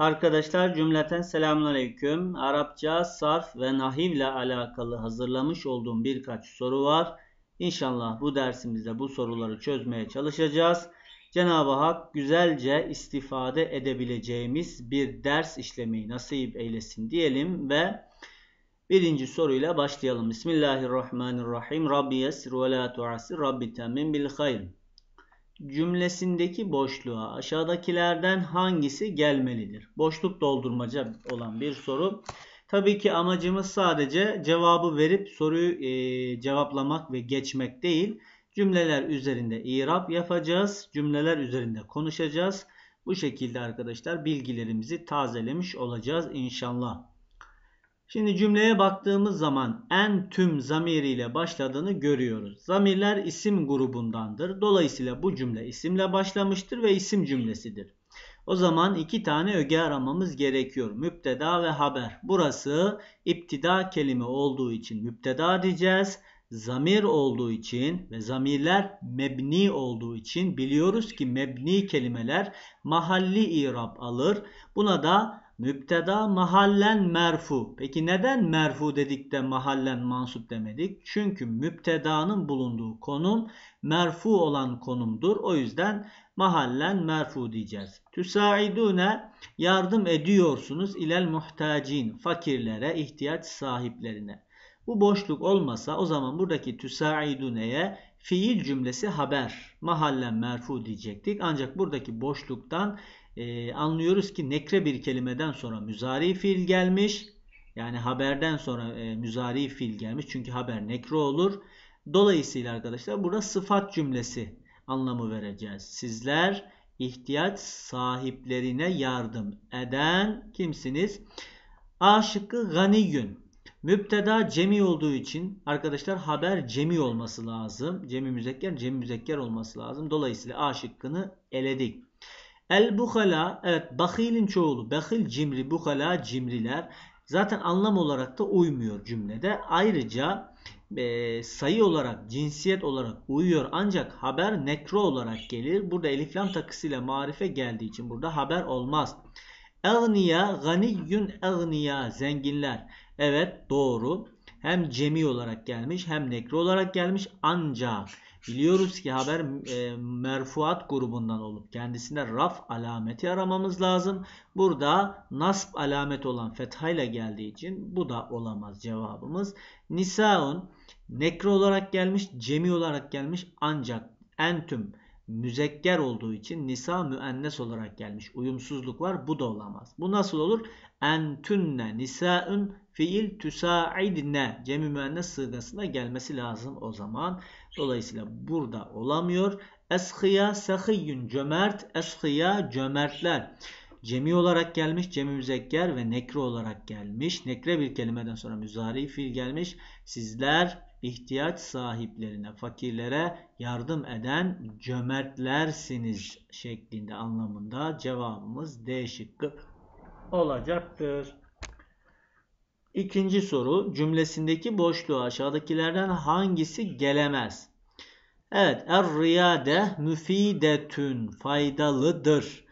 Arkadaşlar cümleten selamünaleyküm. Arapça, sarf ve nahiv ile alakalı hazırlamış olduğum birkaç soru var. İnşallah bu dersimizde bu soruları çözmeye çalışacağız. Cenab-ı Hak güzelce istifade edebileceğimiz bir ders işlemeyi nasip eylesin diyelim ve birinci soruyla başlayalım. Bismillahirrahmanirrahim. Rabbi yesir ve la tuasir. Rabbi temin bil hayr cümlesindeki boşluğa aşağıdakilerden hangisi gelmelidir? Boşluk doldurmaca olan bir soru. Tabii ki amacımız sadece cevabı verip soruyu e, cevaplamak ve geçmek değil. Cümleler üzerinde irap yapacağız. Cümleler üzerinde konuşacağız. Bu şekilde arkadaşlar bilgilerimizi tazelemiş olacağız inşallah. Şimdi cümleye baktığımız zaman en tüm zamiriyle başladığını görüyoruz. Zamirler isim grubundandır. Dolayısıyla bu cümle isimle başlamıştır ve isim cümlesidir. O zaman iki tane öge aramamız gerekiyor. Müpteda ve haber. Burası iptida kelime olduğu için müpteda diyeceğiz. Zamir olduğu için ve zamirler mebni olduğu için biliyoruz ki mebni kelimeler mahalli irab alır. Buna da Müpteda mahallen merfu. Peki neden merfu dedik de mahallen mansup demedik? Çünkü müptedanın bulunduğu konum merfu olan konumdur. O yüzden mahallen merfu diyeceğiz. Tüsaidune yardım ediyorsunuz ilel muhtacin fakirlere, ihtiyaç sahiplerine. Bu boşluk olmasa o zaman buradaki tüsaidune'ye fiil cümlesi haber mahallen merfu diyecektik. Ancak buradaki boşluktan e, anlıyoruz ki nekre bir kelimeden sonra müzari fiil gelmiş. Yani haberden sonra e, müzari fiil gelmiş. Çünkü haber nekre olur. Dolayısıyla arkadaşlar burada sıfat cümlesi anlamı vereceğiz. Sizler ihtiyaç sahiplerine yardım eden kimsiniz? A şıkkı gün. Müpteda cemi olduğu için arkadaşlar haber cemi olması lazım. Cemi müzekker, cemi müzekker olması lazım. Dolayısıyla A şıkkını eledik. El buhala, evet bakilin çoğulu. Bakil cimri buhala, cimriler. Zaten anlam olarak da uymuyor cümlede. Ayrıca e, sayı olarak cinsiyet olarak uyuyor ancak haber nekro olarak gelir. Burada elif takısıyla marife geldiği için burada haber olmaz. Agniya ganiyun agniya zenginler. Evet doğru. Hem cemi olarak gelmiş hem nekro olarak gelmiş ancak Biliyoruz ki haber e, merfuat grubundan olup kendisinde raf alameti aramamız lazım. Burada nasb alameti olan fethayla geldiği için bu da olamaz cevabımız. Nisaun nekre olarak gelmiş, cemi olarak gelmiş ancak entüm müzekker olduğu için nisa müennes olarak gelmiş. Uyumsuzluk var. Bu da olamaz. Bu nasıl olur? Entünne nisaun fiil tüsaidne cemi müennes sığgasına gelmesi lazım o zaman. Dolayısıyla burada olamıyor. Eskıya sehiyyün cömert. Eskıya cömertler. Cemi olarak gelmiş. Cemi müzekker ve nekre olarak gelmiş. Nekre bir kelimeden sonra müzari fiil gelmiş. Sizler ihtiyaç sahiplerine, fakirlere yardım eden cömertlersiniz şeklinde anlamında cevabımız D şıkkı olacaktır. İkinci soru cümlesindeki boşluğa aşağıdakilerden hangisi gelemez? Evet er-riyade müfidetün faydalıdır.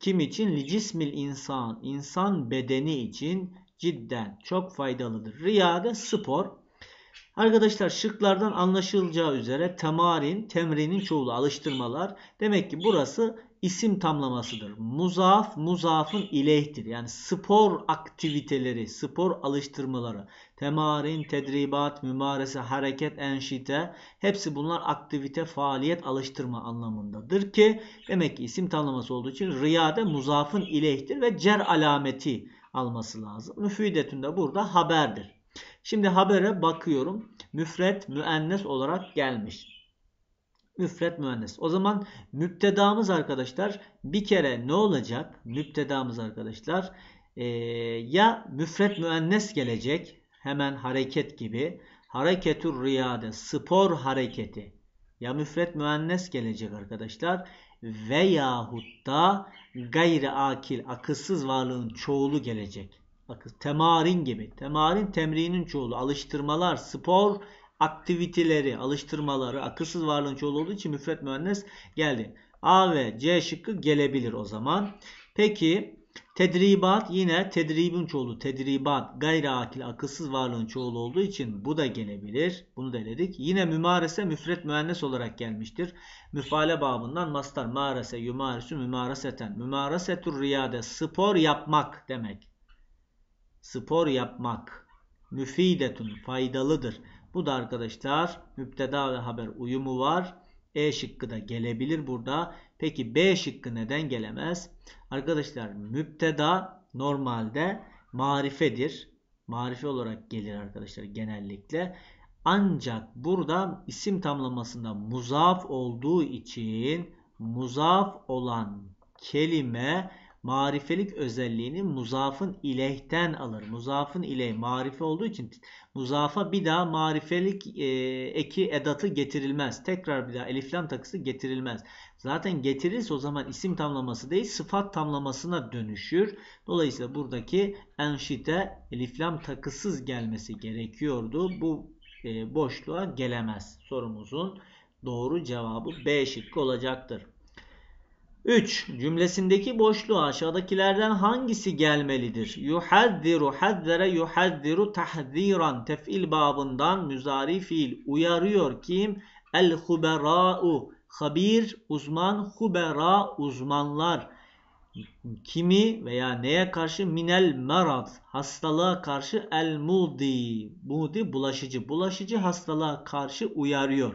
Kim için? Licismil insan. insan bedeni için cidden çok faydalıdır. Riyade spor. Arkadaşlar şıklardan anlaşılacağı üzere temarin, temrinin çoğulu alıştırmalar. Demek ki burası isim tamlamasıdır. Muzaf, muzafın ileyhtir. Yani spor aktiviteleri, spor alıştırmaları. Temarin, tedribat, mümarese, hareket, enşite. Hepsi bunlar aktivite, faaliyet, alıştırma anlamındadır ki demek ki isim tamlaması olduğu için riyade muzafın ileyhtir ve cer alameti alması lazım. Müfidetün de burada haberdir. Şimdi habere bakıyorum. Müfret, müennes olarak gelmiş müfret müennes. O zaman müptedamız arkadaşlar bir kere ne olacak? Müptedamız arkadaşlar e, ya müfret müennes gelecek hemen hareket gibi hareketur riyade spor hareketi ya müfret müennes gelecek arkadaşlar veyahut da gayri akil akılsız varlığın çoğulu gelecek. Bakın temarin gibi. Temarin temrinin çoğulu. Alıştırmalar, spor, aktiviteleri, alıştırmaları akılsız varlığın çoğulu olduğu için müfret müennes geldi. A ve C şıkkı gelebilir o zaman. Peki tedribat yine tedribin çoğulu tedribat gayri akil akılsız varlığın çoğulu olduğu için bu da gelebilir. Bunu da eledik. Yine mümarese müfret müennes olarak gelmiştir. Müfale babından mastar marese yumaresu mümareseten mümaresetur riyade spor yapmak demek. Spor yapmak müfidetun faydalıdır. Bu da arkadaşlar müpteda ve haber uyumu var. E şıkkı da gelebilir burada. Peki B şıkkı neden gelemez? Arkadaşlar müpteda normalde marifedir. Marife olarak gelir arkadaşlar genellikle. Ancak burada isim tamlamasında muzaf olduğu için muzaf olan kelime marifelik özelliğini muzafın ileyhten alır. Muzafın iley marife olduğu için muzafa bir daha marifelik e, eki edatı getirilmez. Tekrar bir daha eliflam takısı getirilmez. Zaten getirilse o zaman isim tamlaması değil sıfat tamlamasına dönüşür. Dolayısıyla buradaki enşite eliflam takısız gelmesi gerekiyordu. Bu e, boşluğa gelemez. Sorumuzun doğru cevabı B şıkkı olacaktır. 3. Cümlesindeki boşluğa aşağıdakilerden hangisi gelmelidir? Yuhazziru hazzere yuhazziru tahziran tef'il babından müzari fiil uyarıyor kim? El hubera'u habir uzman hubera uzmanlar kimi veya neye karşı minel marad hastalığa karşı el mudi mudi bulaşıcı bulaşıcı hastalığa karşı uyarıyor.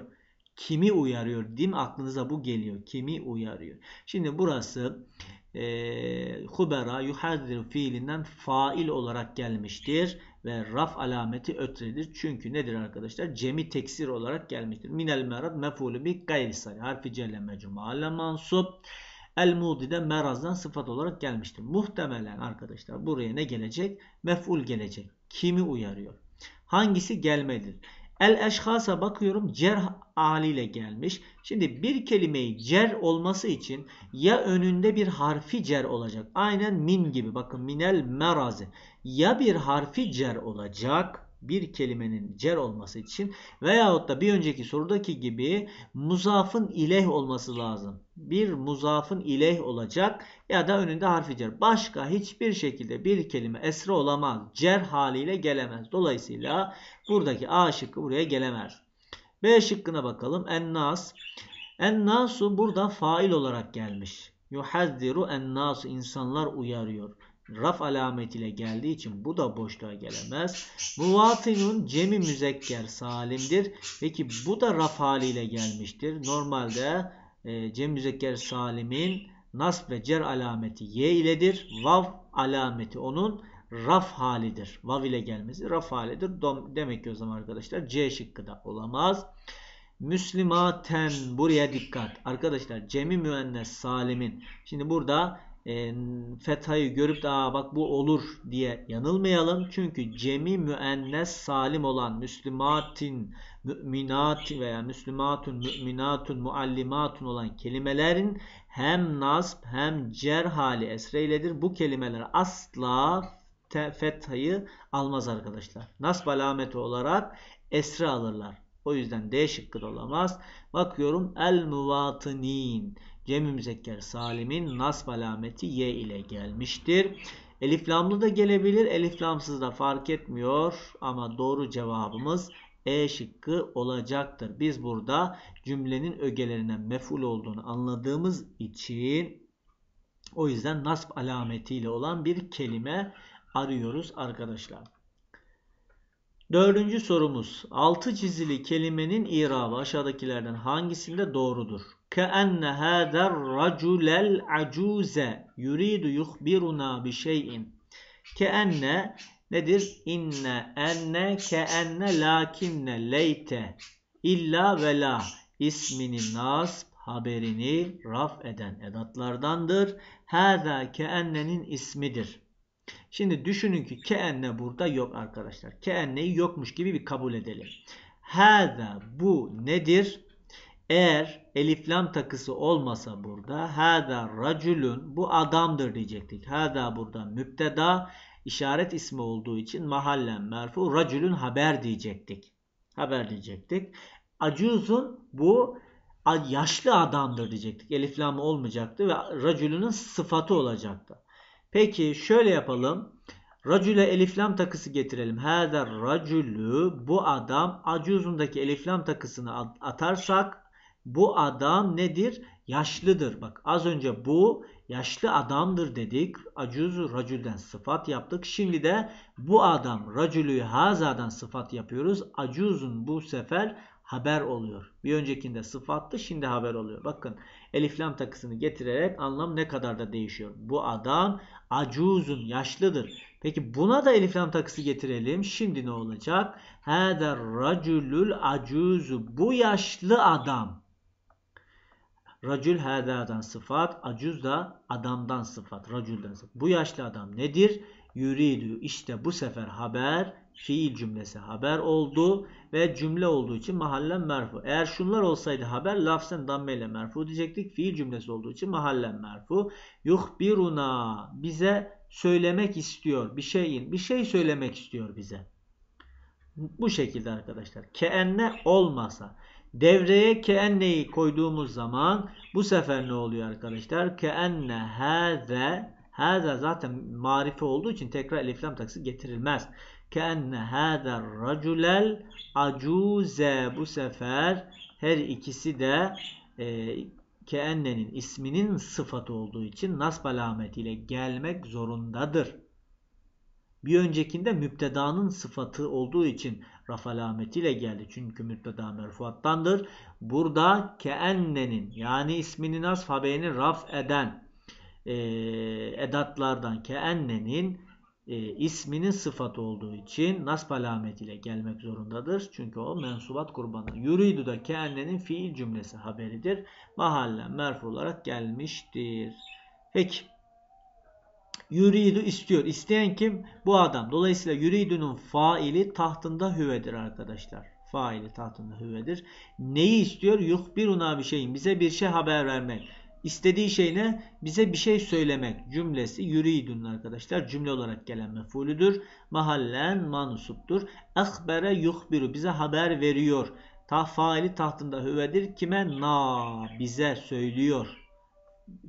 Kimi uyarıyor? Değil mi? Aklınıza bu geliyor. Kimi uyarıyor? Şimdi burası e, hubera yuhazir fiilinden fail olarak gelmiştir ve raf alameti ötredir. Çünkü nedir arkadaşlar? Cemi teksir olarak gelmiştir. Minel merad mefulü bi gayri Harfi celle mecmuale mansup. El mudide merazdan sıfat olarak gelmiştir. Muhtemelen arkadaşlar buraya ne gelecek? Mef'ul gelecek. Kimi uyarıyor? Hangisi gelmedir? El eşhasa bakıyorum cer haliyle gelmiş. Şimdi bir kelimeyi cer olması için ya önünde bir harfi cer olacak. Aynen min gibi. Bakın minel merazi. Ya bir harfi cer olacak bir kelimenin cer olması için veyahut da bir önceki sorudaki gibi muzafın ileh olması lazım. Bir muzafın ileh olacak ya da önünde harfi cer. Başka hiçbir şekilde bir kelime esre olamaz. Cer haliyle gelemez. Dolayısıyla buradaki A şıkkı buraya gelemez. B şıkkına bakalım. Ennas. Ennasu burada fail olarak gelmiş. Yuhazziru ennasu insanlar uyarıyor raf alametiyle geldiği için bu da boşluğa gelemez. Muvatinun cemi müzekker salimdir. Peki bu da raf haliyle gelmiştir. Normalde e, cem müzekker salimin nasb ve cer alameti y iledir. Vav alameti onun raf halidir. Vav ile gelmesi raf halidir. demek ki o zaman arkadaşlar C şıkkı da olamaz. Müslimaten buraya dikkat. Arkadaşlar cemi müennes salimin. Şimdi burada Fetayı görüp de Aa, bak bu olur diye yanılmayalım. Çünkü cemi müennes salim olan Müslümatin, müminat veya Müslümatun, müminatun, muallimatun olan kelimelerin hem nasb hem cer hali esreyledir. Bu kelimeler asla fethayı almaz arkadaşlar. Nasb alameti olarak esre alırlar. O yüzden D şıkkı da olamaz. Bakıyorum el muvatinin. Cem-i Müzekker Salim'in nasb alameti Y ile gelmiştir. Eliflamlı da gelebilir. Eliflamsız da fark etmiyor. Ama doğru cevabımız E şıkkı olacaktır. Biz burada cümlenin ögelerinden meful olduğunu anladığımız için o yüzden nasb alametiyle olan bir kelime arıyoruz arkadaşlar. Dördüncü sorumuz. Altı çizili kelimenin irabı aşağıdakilerden hangisinde doğrudur? Keenne كَأَنَّ هَذَا الرَّجُلَ yuridu يُرِيدُ يُخْبِرُنَا بِشَيْءٍ Keenne nedir? İnne, enne, keenne, lakinne, leyte, illa ve la ismini nasb haberini raf eden edatlardandır. Hâzâ keennenin ismidir. Şimdi düşünün ki keenne burada yok arkadaşlar. Keenneyi yokmuş gibi bir kabul edelim. Hâda bu nedir? Eğer Eliflam takısı olmasa burada hâda racülün bu adamdır diyecektik. Hâda burada müpteda işaret ismi olduğu için mahallen merfu racülün haber diyecektik. Haber diyecektik. Acuzun bu yaşlı adamdır diyecektik. Eliflam olmayacaktı ve racülünün sıfatı olacaktı. Peki şöyle yapalım. Racüle eliflam takısı getirelim. Hâder racülü bu adam acuzundaki eliflam takısını atarsak bu adam nedir? Yaşlıdır. Bak az önce bu yaşlı adamdır dedik. Acuzu racülden sıfat yaptık. Şimdi de bu adam racülü hazadan sıfat yapıyoruz. Acuzun bu sefer haber oluyor. Bir öncekinde sıfattı şimdi haber oluyor. Bakın elif lam takısını getirerek anlam ne kadar da değişiyor. Bu adam acuzun yaşlıdır. Peki buna da elif lam takısı getirelim. Şimdi ne olacak? Hâder racülül acuzu. Bu yaşlı adam. Racül hâdâdan sıfat. Acuz da adamdan sıfat. Racülden sıfat. Bu yaşlı adam nedir? Yuridu. İşte bu sefer haber fiil cümlesi haber oldu ve cümle olduğu için mahallen merfu. Eğer şunlar olsaydı haber lafzen damme ile merfu diyecektik. Fiil cümlesi olduğu için mahallen merfu. Yuhbiruna bize söylemek istiyor. Bir şeyin bir şey söylemek istiyor bize. Bu şekilde arkadaşlar. Keenne olmasa. Devreye keenneyi koyduğumuz zaman bu sefer ne oluyor arkadaşlar? Keenne hâze Hâze zaten marife olduğu için tekrar elif taksi getirilmez. Ken hâder racülel acuze bu sefer her ikisi de e, keennenin isminin sıfatı olduğu için nasb alametiyle gelmek zorundadır. Bir öncekinde müptedanın sıfatı olduğu için raf alametiyle geldi. Çünkü müpteda merfuattandır. Burada keennenin yani ismini nasb haberini raf eden e, edatlardan keennenin e, isminin sıfat olduğu için nasb alametiyle gelmek zorundadır. Çünkü o mensubat kurbanı. Yürüydü da kendinin fiil cümlesi haberidir. mahalle merfu olarak gelmiştir. Peki. Yürüydü istiyor. İsteyen kim? Bu adam. Dolayısıyla yürüydünün faili tahtında hüvedir arkadaşlar. Faili tahtında hüvedir. Neyi istiyor? Yuhbiruna bir şeyin. Bize bir şey haber vermek. İstediği şey ne? Bize bir şey söylemek cümlesi yürüydün arkadaşlar. Cümle olarak gelen mefulüdür. Mahallen mansuptur, Ekbere yuhbiru bize haber veriyor. Ta faili tahtında hüvedir. Kime? Na bize söylüyor.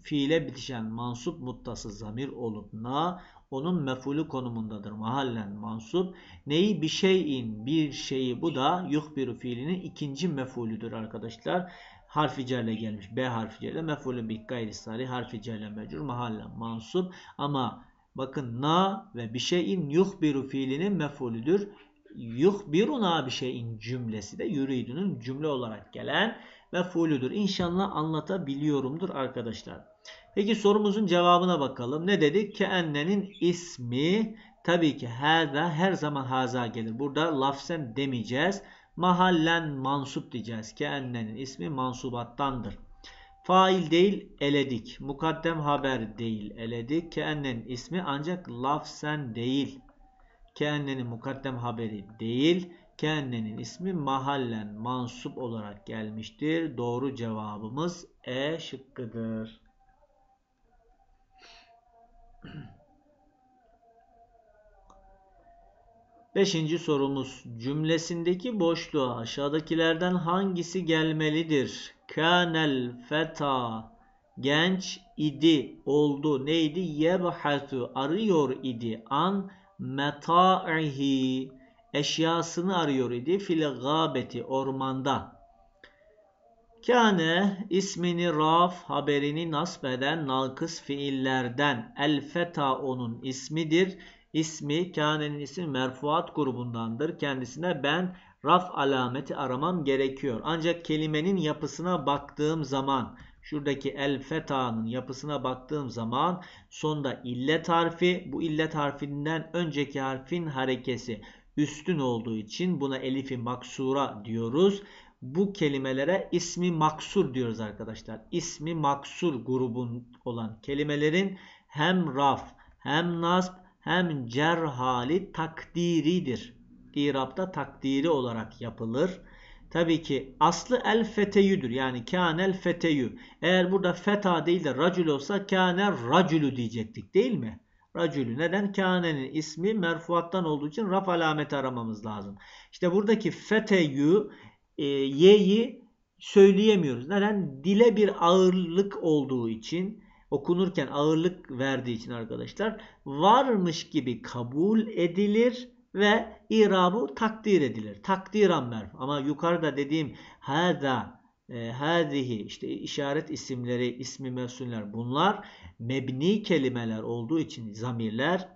Fiile bitişen mansup muttası zamir olup na onun mefulü konumundadır. Mahallen mansup. Neyi? Bir şeyin bir şeyi bu da yuhbiru fiilinin ikinci mefulüdür arkadaşlar harfi cerle gelmiş. B harfi cerle mef'ulün bih gayri sari harfi cerle mecrur mahalle mansub ama bakın na ve bir şeyin yuhbiru fiilinin mef'ulüdür. Yuhbiruna bir şeyin cümlesi de yürüydünün cümle olarak gelen mef'ulüdür. İnşallah anlatabiliyorumdur arkadaşlar. Peki sorumuzun cevabına bakalım. Ne dedik? Ke ismi tabii ki haza her zaman haza gelir. Burada lafzen demeyeceğiz mahallen mansup diyeceğiz. Keennenin ismi mansubattandır. Fail değil eledik. Mukaddem haber değil eledik. Keennenin ismi ancak lafsen değil. Keennenin mukaddem haberi değil. Keennenin ismi mahallen mansup olarak gelmiştir. Doğru cevabımız E şıkkıdır. Beşinci sorumuz cümlesindeki boşluğa aşağıdakilerden hangisi gelmelidir? Kanel feta genç idi oldu neydi? Yebhatu arıyor idi an meta'ihi eşyasını arıyor idi fil gabeti ormanda. Kane ismini raf haberini nasb eden fiillerden el feta onun ismidir ismi kânenin ismi merfuat grubundandır. Kendisine ben raf alameti aramam gerekiyor. Ancak kelimenin yapısına baktığım zaman şuradaki el fetanın yapısına baktığım zaman sonda illet harfi bu illet harfinden önceki harfin harekesi üstün olduğu için buna elifi maksura diyoruz. Bu kelimelere ismi maksur diyoruz arkadaşlar. İsmi maksur grubun olan kelimelerin hem raf hem nasb hem cer hali takdiridir. İrab'da takdiri olarak yapılır. Tabii ki aslı el feteyüdür. Yani kânel feteyü. Eğer burada feta değil de racül olsa kâne racülü diyecektik değil mi? Racülü. Neden? Kâne'nin ismi merfuattan olduğu için raf alameti aramamız lazım. İşte buradaki feteyü e, ye'yi söyleyemiyoruz. Neden? Dile bir ağırlık olduğu için okunurken ağırlık verdiği için arkadaşlar varmış gibi kabul edilir ve irabu takdir edilir. Takdir merf. Ama yukarıda dediğim hada e, hadihi işte işaret isimleri, ismi mevsuller bunlar mebni kelimeler olduğu için zamirler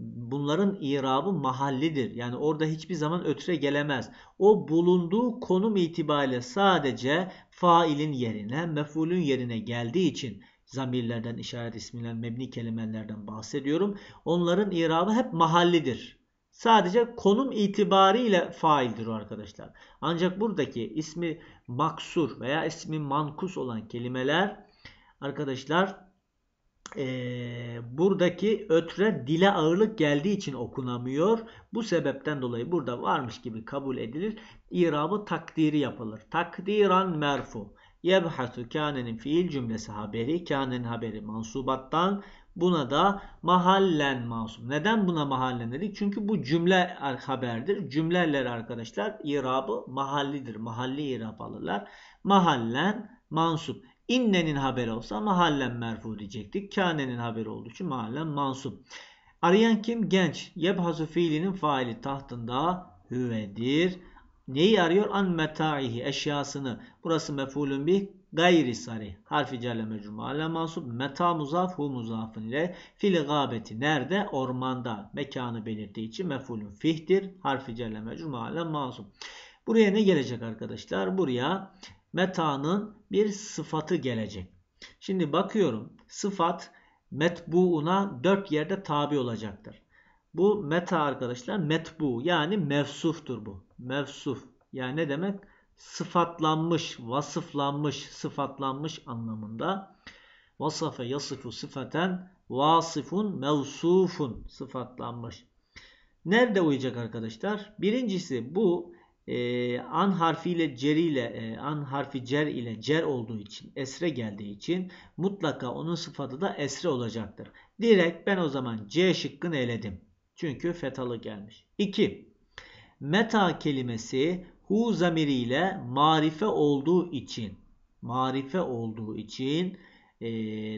bunların irabı mahallidir. Yani orada hiçbir zaman ötre gelemez. O bulunduğu konum itibariyle sadece failin yerine, mefulün yerine geldiği için zamirlerden, işaret isminden, mebni kelimelerden bahsediyorum. Onların irabı hep mahallidir. Sadece konum itibariyle faildir o arkadaşlar. Ancak buradaki ismi maksur veya ismi mankus olan kelimeler arkadaşlar e, buradaki ötre dile ağırlık geldiği için okunamıyor. Bu sebepten dolayı burada varmış gibi kabul edilir. İrabı takdiri yapılır. Takdiran merfu yebhatu kânenin fiil cümlesi haberi, kânenin haberi mansubattan buna da mahallen mansub. Neden buna mahallen dedik? Çünkü bu cümle haberdir. Cümleler arkadaşlar irabı mahallidir. Mahalli irab alırlar. Mahallen mansub. İnnenin haberi olsa mahallen merfu diyecektik. Kânenin haberi olduğu için mahallen mansub. Arayan kim? Genç. Yebhasu fiilinin faili tahtında hüvedir. Neyi arıyor? An metaihi eşyasını. Burası mefulün bir gayri sarih. Harfi celle mecrum. Ala mansup. Meta muzaf hu muzafın ile. Fil gabeti. Nerede? Ormanda. Mekanı belirttiği için mefulün fihtir. Harfi celle mecrum. Ala mansup. Buraya ne gelecek arkadaşlar? Buraya metanın bir sıfatı gelecek. Şimdi bakıyorum. Sıfat metbuuna dört yerde tabi olacaktır. Bu meta arkadaşlar metbu yani mevsuftur bu. Mevsuf yani ne demek? Sıfatlanmış, vasıflanmış, sıfatlanmış anlamında. Vasafe yasıfu sıfaten vasıfun mevsufun sıfatlanmış. Nerede uyacak arkadaşlar? Birincisi bu e, an harfiyle cer ile e, an harfi cer ile cer olduğu için esre geldiği için mutlaka onun sıfatı da esre olacaktır. Direkt ben o zaman C şıkkını eledim. Çünkü fetalı gelmiş. 2. Meta kelimesi hu zamiriyle marife olduğu için marife olduğu için e,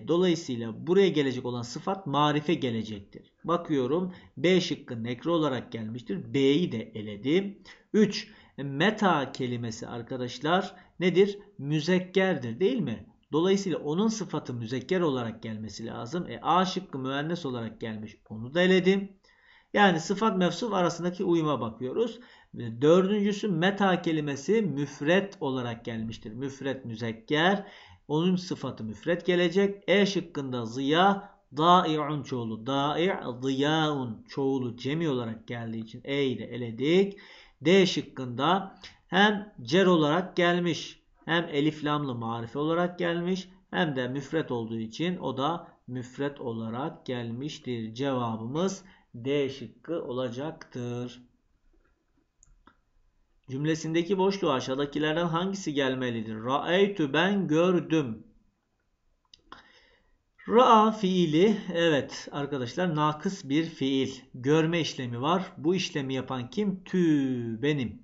dolayısıyla buraya gelecek olan sıfat marife gelecektir. Bakıyorum B şıkkı nekre olarak gelmiştir. B'yi de eledim. 3. Meta kelimesi arkadaşlar nedir? Müzekkerdir değil mi? Dolayısıyla onun sıfatı müzekker olarak gelmesi lazım. E, A şıkkı müennes olarak gelmiş. Onu da eledim. Yani sıfat mevsuf arasındaki uyuma bakıyoruz. Dördüncüsü meta kelimesi müfret olarak gelmiştir. Müfret müzekker. Onun sıfatı müfret gelecek. E şıkkında ziya da'i'un çoğulu. Da'i' ziya'un çoğulu cemi olarak geldiği için e ile eledik. D şıkkında hem cer olarak gelmiş hem eliflamlı lamlı marife olarak gelmiş hem de müfret olduğu için o da müfret olarak gelmiştir. Cevabımız D şıkkı olacaktır. Cümlesindeki boşluğa aşağıdakilerden hangisi gelmelidir? Ra'eytü ben gördüm. Ra'a fiili evet arkadaşlar nakıs bir fiil. Görme işlemi var. Bu işlemi yapan kim? Tü benim.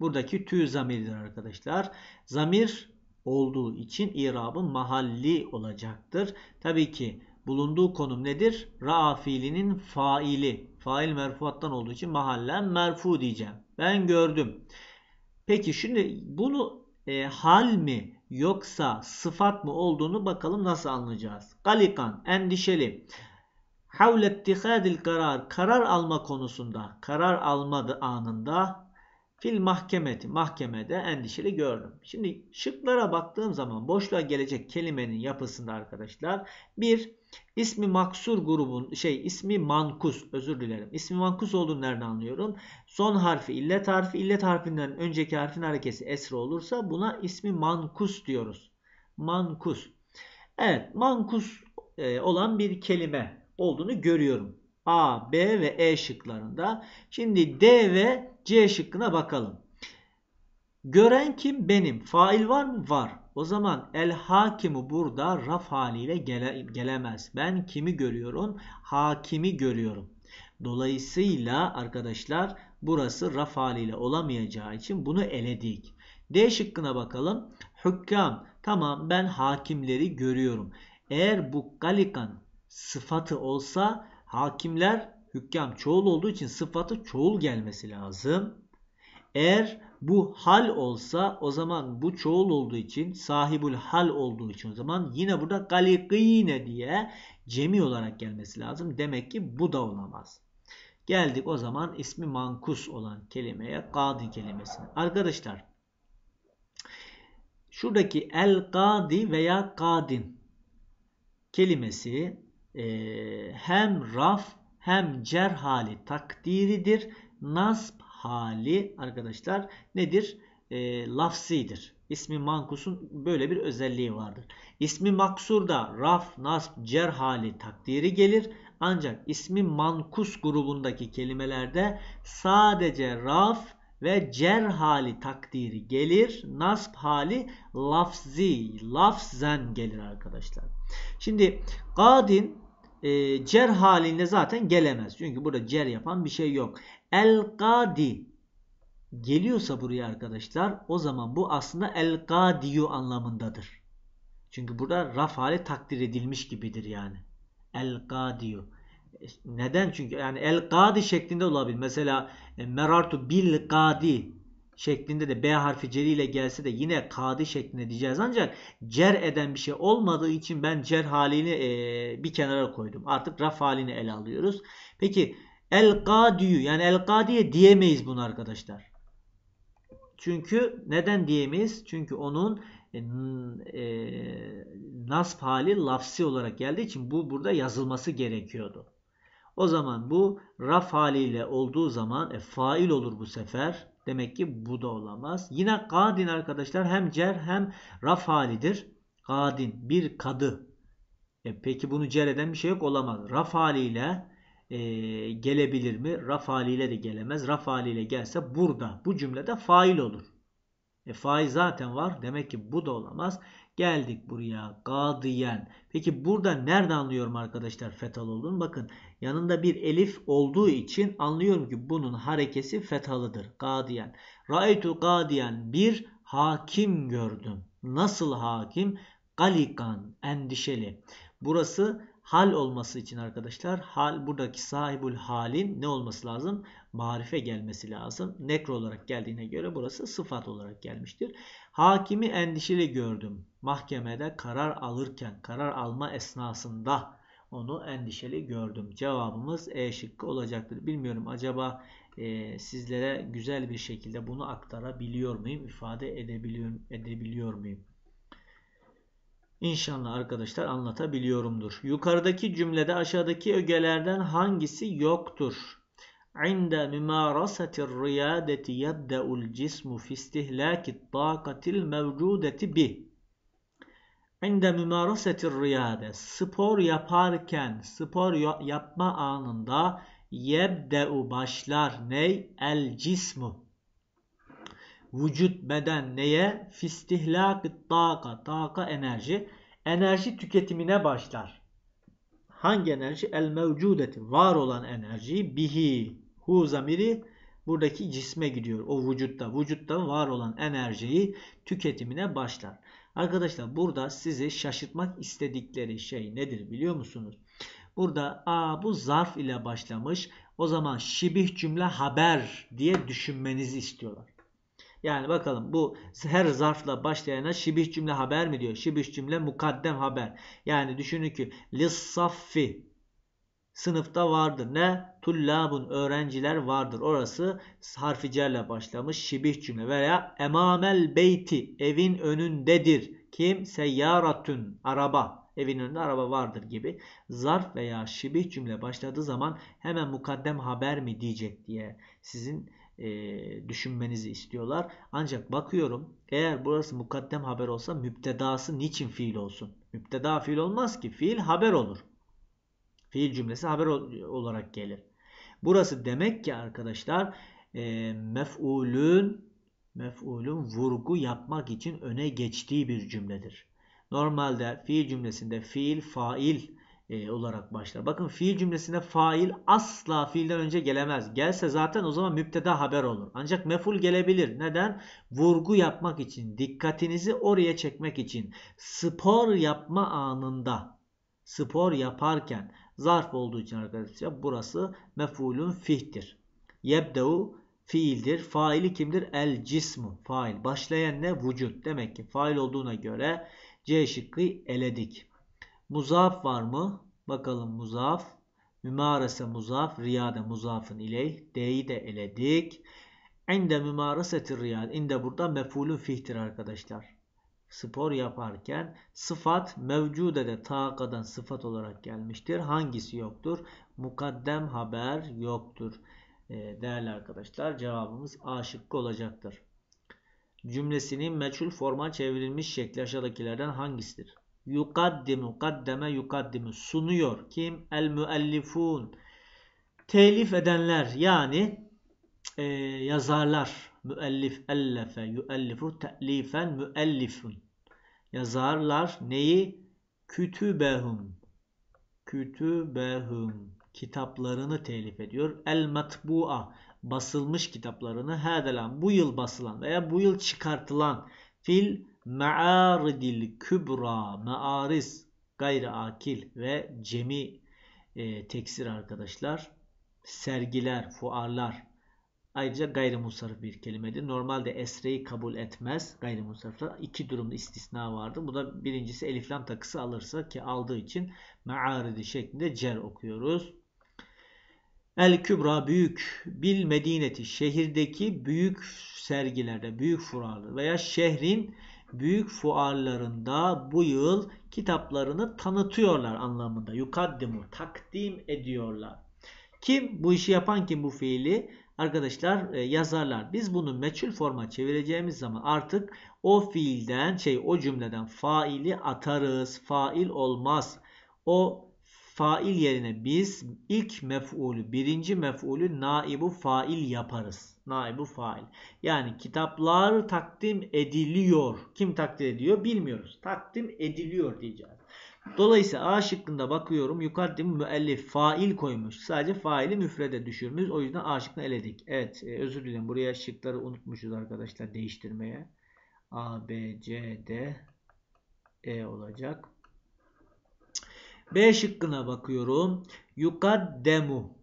Buradaki tü zamirdir arkadaşlar. Zamir olduğu için irabın mahalli olacaktır. Tabii ki bulunduğu konum nedir? Ra'a fiilinin faili. Fail merfuattan olduğu için mahallen merfu diyeceğim. Ben gördüm. Peki şimdi bunu e, hal mi yoksa sıfat mı olduğunu bakalım nasıl anlayacağız. Galikan endişeli. Havle ittihadil karar karar alma konusunda karar almadı anında Fil mahkemeti mahkemede endişeli gördüm. Şimdi şıklara baktığım zaman boşluğa gelecek kelimenin yapısında arkadaşlar bir ismi maksur grubun şey ismi mankus özür dilerim. İsmi mankus olduğunu nereden anlıyorum? Son harfi illet harfi illet harfinden önceki harfin harekesi esra olursa buna ismi mankus diyoruz. Mankus. Evet mankus e, olan bir kelime olduğunu görüyorum. A, B ve E şıklarında. Şimdi D ve C şıkkına bakalım. Gören kim? Benim. Fail var mı? Var. O zaman el hakimu burada raf haliyle gele, gelemez. Ben kimi görüyorum? Hakimi görüyorum. Dolayısıyla arkadaşlar burası raf haliyle olamayacağı için bunu eledik. D şıkkına bakalım. Hükkam. Tamam ben hakimleri görüyorum. Eğer bu galikan sıfatı olsa hakimler Hükkem çoğul olduğu için sıfatı çoğul gelmesi lazım. Eğer bu hal olsa o zaman bu çoğul olduğu için sahibül hal olduğu için o zaman yine burada galikine diye cemi olarak gelmesi lazım. Demek ki bu da olamaz. Geldik o zaman ismi mankus olan kelimeye kadi kelimesine. Arkadaşlar şuradaki el kadi veya kadin kelimesi e, hem raf hem cer hali takdiridir. Nasb hali arkadaşlar nedir? E, ee, lafsidir. İsmi mankusun böyle bir özelliği vardır. İsmi maksurda raf, nasb, cer hali takdiri gelir. Ancak ismi mankus grubundaki kelimelerde sadece raf ve cer hali takdiri gelir. Nasb hali lafzi, lafzen gelir arkadaşlar. Şimdi gadin e, cer halinde zaten gelemez. Çünkü burada cer yapan bir şey yok. El-Gadi geliyorsa buraya arkadaşlar o zaman bu aslında El-Gadiyu anlamındadır. Çünkü burada raf hali takdir edilmiş gibidir yani. El-Gadiyu. Neden? Çünkü yani El-Gadi şeklinde olabilir. Mesela e, Merartu bil-Gadi şeklinde de B harfi ceriyle gelse de yine kadi şeklinde diyeceğiz. Ancak cer eden bir şey olmadığı için ben cer halini e, bir kenara koydum. Artık raf halini ele alıyoruz. Peki el kadiyü yani el kadiye diyemeyiz bunu arkadaşlar. Çünkü neden diyemeyiz? Çünkü onun e, e nasp hali lafsi olarak geldiği için bu burada yazılması gerekiyordu. O zaman bu raf haliyle olduğu zaman e, fail olur bu sefer. Demek ki bu da olamaz. Yine kadin arkadaşlar hem cer hem raf halidir. Kadin bir kadı. E peki bunu cer eden bir şey yok olamaz. Raf haliyle e, gelebilir mi? Raf haliyle de gelemez. Raf haliyle gelse burada bu cümlede fail olur. E, fail zaten var. Demek ki bu da olamaz. Geldik buraya gadiyen. Peki burada nerede anlıyorum arkadaşlar Fetal olduğunu? Bakın yanında bir elif olduğu için anlıyorum ki bunun harekesi fetalıdır. Gadiyen. Ra'ytu gadiyen bir hakim gördüm. Nasıl hakim? Galikan endişeli. Burası hal olması için arkadaşlar hal buradaki sahibül halin ne olması lazım? Marife gelmesi lazım. Nekro olarak geldiğine göre burası sıfat olarak gelmiştir. Hakimi endişeli gördüm. Mahkemede karar alırken, karar alma esnasında onu endişeli gördüm. Cevabımız E şıkkı olacaktır. Bilmiyorum acaba e, sizlere güzel bir şekilde bunu aktarabiliyor muyum? ifade edebiliyor, edebiliyor muyum? İnşallah arkadaşlar anlatabiliyorumdur. Yukarıdaki cümlede aşağıdaki ögelerden hangisi yoktur? عند ممارسة الريادة يبدأ الجسم في استهلاك الطاقة الموجودة به عند ممارسة الريادة spor yaparken spor yapma anında yebde'u başlar ney el cismu vücut beden neye fistihlak taka taka enerji enerji tüketimine başlar hangi enerji? El mevcudeti. Var olan enerji. Bihi. Hu zamiri buradaki cisme gidiyor. O vücutta. Vücutta var olan enerjiyi tüketimine başlar. Arkadaşlar burada sizi şaşırtmak istedikleri şey nedir biliyor musunuz? Burada aa bu zarf ile başlamış. O zaman şibih cümle haber diye düşünmenizi istiyorlar. Yani bakalım bu her zarfla başlayana şibih cümle haber mi diyor? Şibih cümle mukaddem haber. Yani düşünün ki lissaffi sınıfta vardır. Ne? Tullabun öğrenciler vardır. Orası harfi cerle başlamış şibih cümle veya emamel beyti evin önündedir. Kim? Seyyaratun araba. Evin önünde araba vardır gibi. Zarf veya şibih cümle başladığı zaman hemen mukaddem haber mi diyecek diye sizin e, düşünmenizi istiyorlar. Ancak bakıyorum eğer burası mukaddem haber olsa müptedası niçin fiil olsun? Müpteda fiil olmaz ki. Fiil haber olur. Fiil cümlesi haber olarak gelir. Burası demek ki arkadaşlar e, mef'ulün mef'ulün vurgu yapmak için öne geçtiği bir cümledir. Normalde fiil cümlesinde fiil, fail e, olarak başlar. Bakın fiil cümlesine fail asla fiilden önce gelemez. Gelse zaten o zaman müpteda haber olur. Ancak meful gelebilir. Neden? Vurgu yapmak için, dikkatinizi oraya çekmek için, spor yapma anında, spor yaparken zarf olduğu için arkadaşlar burası mefulün fihtir. Yebdeu fiildir. Faili kimdir? El cismu. Fail. Başlayan ne? Vücut. Demek ki fail olduğuna göre C şıkkı eledik. Muzaf var mı? Bakalım muzaf. Mümarese muzaf. Riyade muzafın iley. D'yi de eledik. İnde mümareseti riyad. İnde burada mefulün fihtir arkadaşlar. Spor yaparken sıfat mevcude de takadan sıfat olarak gelmiştir. Hangisi yoktur? Mukaddem haber yoktur. Ee, değerli arkadaşlar cevabımız A şıkkı olacaktır. Cümlesinin meçhul forma çevrilmiş şekli aşağıdakilerden hangisidir? Yukaddimu. Kaddeme yukaddimu. Sunuyor. Kim? El müellifun. Telif edenler yani e, yazarlar. Müellif ellefe yüellifu te'lifen müellifun. Yazarlar neyi? Kütübehum. Kütübehum. Kitaplarını telif ediyor. El matbu'a. Basılmış kitaplarını. Hedelan. Bu yıl basılan veya bu yıl çıkartılan fil Me'aridil kübra, me'ariz, gayri akil ve cemi e, teksir arkadaşlar. Sergiler, fuarlar. Ayrıca gayrimusarif bir kelimedir. Normalde esreyi kabul etmez gayrimusarifler. İki durumda istisna vardır. Bu da birincisi eliflam takısı alırsa ki aldığı için me'aridi şeklinde cer okuyoruz. El Kübra büyük bil Medineti şehirdeki büyük sergilerde, büyük fuarlı veya şehrin büyük fuarlarında bu yıl kitaplarını tanıtıyorlar anlamında. Yukaddimu takdim ediyorlar. Kim bu işi yapan kim bu fiili? Arkadaşlar e, yazarlar. Biz bunu meçhul forma çevireceğimiz zaman artık o fiilden şey o cümleden faili atarız. Fail olmaz. O fail yerine biz ilk mef'ulü birinci mef'ulü naibu fail yaparız. Naibu fail. Yani kitaplar takdim ediliyor. Kim takdim ediyor bilmiyoruz. Takdim ediliyor diyeceğiz. Dolayısıyla A şıkkında bakıyorum yukaddim müellif fail koymuş. Sadece faili müfrede düşürmüş. O yüzden A şıkkını eledik. Evet e, özür dilerim. Buraya şıkları unutmuşuz arkadaşlar değiştirmeye. A, B, C, D, E olacak. B şıkkına bakıyorum. Yukaddemu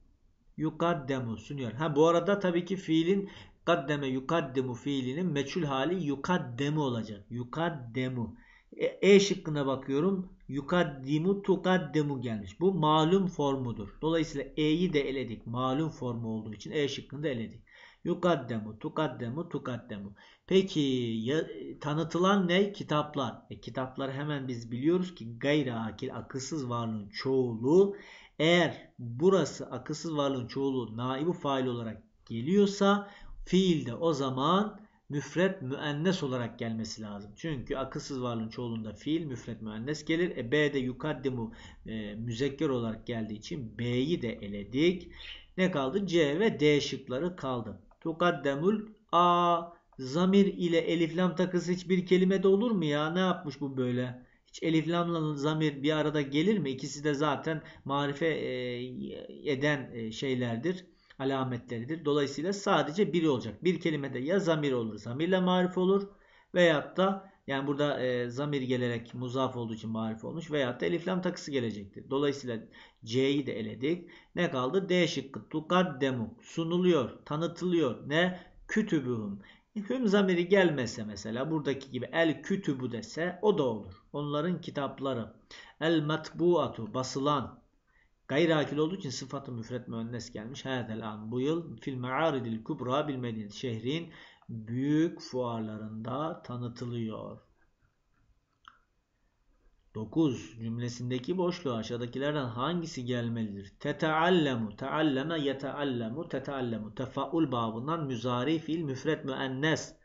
yukaddemu sunuyor. Ha bu arada tabii ki fiilin kaddeme yukaddemu fiilinin meçhul hali yukaddemu olacak. Yukaddemu. E, e şıkkına bakıyorum. Yukaddimu tukaddemu gelmiş. Bu malum formudur. Dolayısıyla e'yi de eledik. Malum formu olduğu için e şıkkını da eledik. Yukaddemu, tukaddemu, tukaddemu. Peki ya, tanıtılan ne? Kitaplar. E, kitaplar hemen biz biliyoruz ki gayri akil, akılsız varlığın çoğulu eğer burası akılsız varlığın çoğulu naibu fail olarak geliyorsa fiil de o zaman müfret müennes olarak gelmesi lazım. Çünkü akılsız varlığın çoğulunda fiil müfret müennes gelir. E, B de yukaddimu e, müzekker olarak geldiği için B'yi de eledik. Ne kaldı? C ve D şıkları kaldı. Tukaddemul A zamir ile elif lam takısı hiçbir kelimede olur mu ya? Ne yapmış bu böyle? elif Lamla'nın zamir bir arada gelir mi? İkisi de zaten marife e, eden e, şeylerdir alametleridir. Dolayısıyla sadece biri olacak. Bir kelimede ya zamir olur, zamirle marif olur veyahut da yani burada e, zamir gelerek muzaf olduğu için marif olmuş veyahut da elif lam takısı gelecektir. Dolayısıyla C'yi de eledik. Ne kaldı? D şıkkı. Tukaddemu. Sunuluyor. Tanıtılıyor. Ne? Kütübühüm. Hüküm zamiri gelmese mesela buradaki gibi el kütübü dese o da olur. Onların kitapları. El matbuatu basılan. Gayrakil olduğu için sıfatı müfret müennes gelmiş. Hadel an bu yıl fil me'aridil kubra bil şehrin büyük fuarlarında tanıtılıyor. 9 cümlesindeki boşluğa aşağıdakilerden hangisi gelmelidir? Teteallemu, tealleme, yeteallemu, teteallemu. Tefaul babından müzari fiil müfret müennes.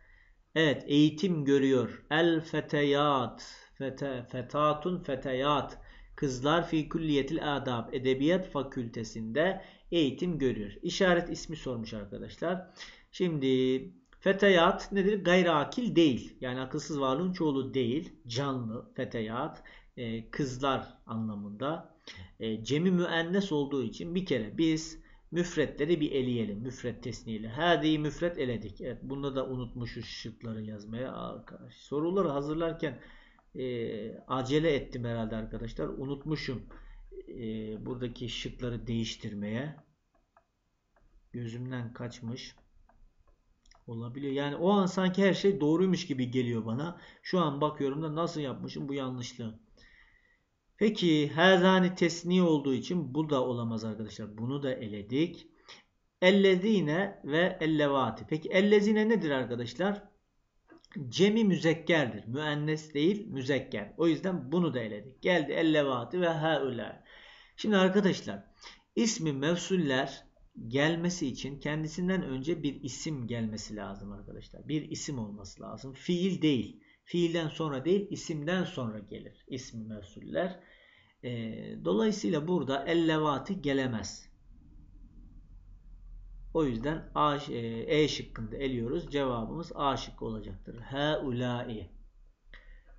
Evet, eğitim görüyor. El feteyat, fete, fetatun feteyat. Kızlar fi külliyetil adab, edebiyat fakültesinde eğitim görüyor. İşaret ismi sormuş arkadaşlar. Şimdi Feteyat nedir? Gayriakil değil. Yani akılsız varlığın çoğulu değil. Canlı feteyat e, kızlar anlamında. E, cemi müennes olduğu için bir kere biz müfretleri bir eleyelim. Müfret tesniyle. Hadi müfret eledik. Evet bunda da unutmuşuz şıkları yazmaya arkadaş. Soruları hazırlarken e, acele ettim herhalde arkadaşlar. Unutmuşum e, buradaki şıkları değiştirmeye. Gözümden kaçmış. Olabiliyor. Yani o an sanki her şey doğruymuş gibi geliyor bana. Şu an bakıyorum da nasıl yapmışım bu yanlışlığı. Peki hazani tesni olduğu için bu da olamaz arkadaşlar. Bunu da eledik. Ellezine ve ellevati. Peki ellezine nedir arkadaşlar? Cemi müzekkerdir. Müennes değil müzekker. O yüzden bunu da eledik. Geldi ellevati ve haula. Şimdi arkadaşlar ismi mevsuller gelmesi için kendisinden önce bir isim gelmesi lazım arkadaşlar. Bir isim olması lazım. Fiil değil. Fiilden sonra değil isimden sonra gelir ismi mevsuller. E, dolayısıyla burada ellevati gelemez. O yüzden A, e, e şıkkında eliyoruz. Cevabımız A şıkkı olacaktır. Heulâi.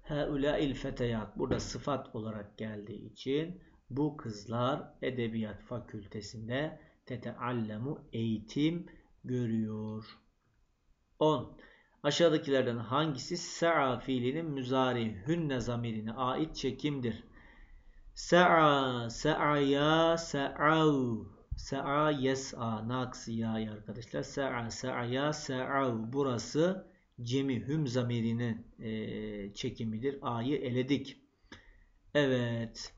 Heulâil feteyat. Burada sıfat olarak geldiği için bu kızlar edebiyat fakültesinde teteallemu eğitim görüyor. 10. Aşağıdakilerden hangisi sa'a fiilinin müzari hünne zamirine ait çekimdir? Sa'a, sa'ya, sa'av. Sa'a, yes'a. Naksı ya'yı arkadaşlar. Sa'a, sa'ya, sa'av. Burası cemi hüm zamirinin e, çekimidir. A'yı eledik. Evet.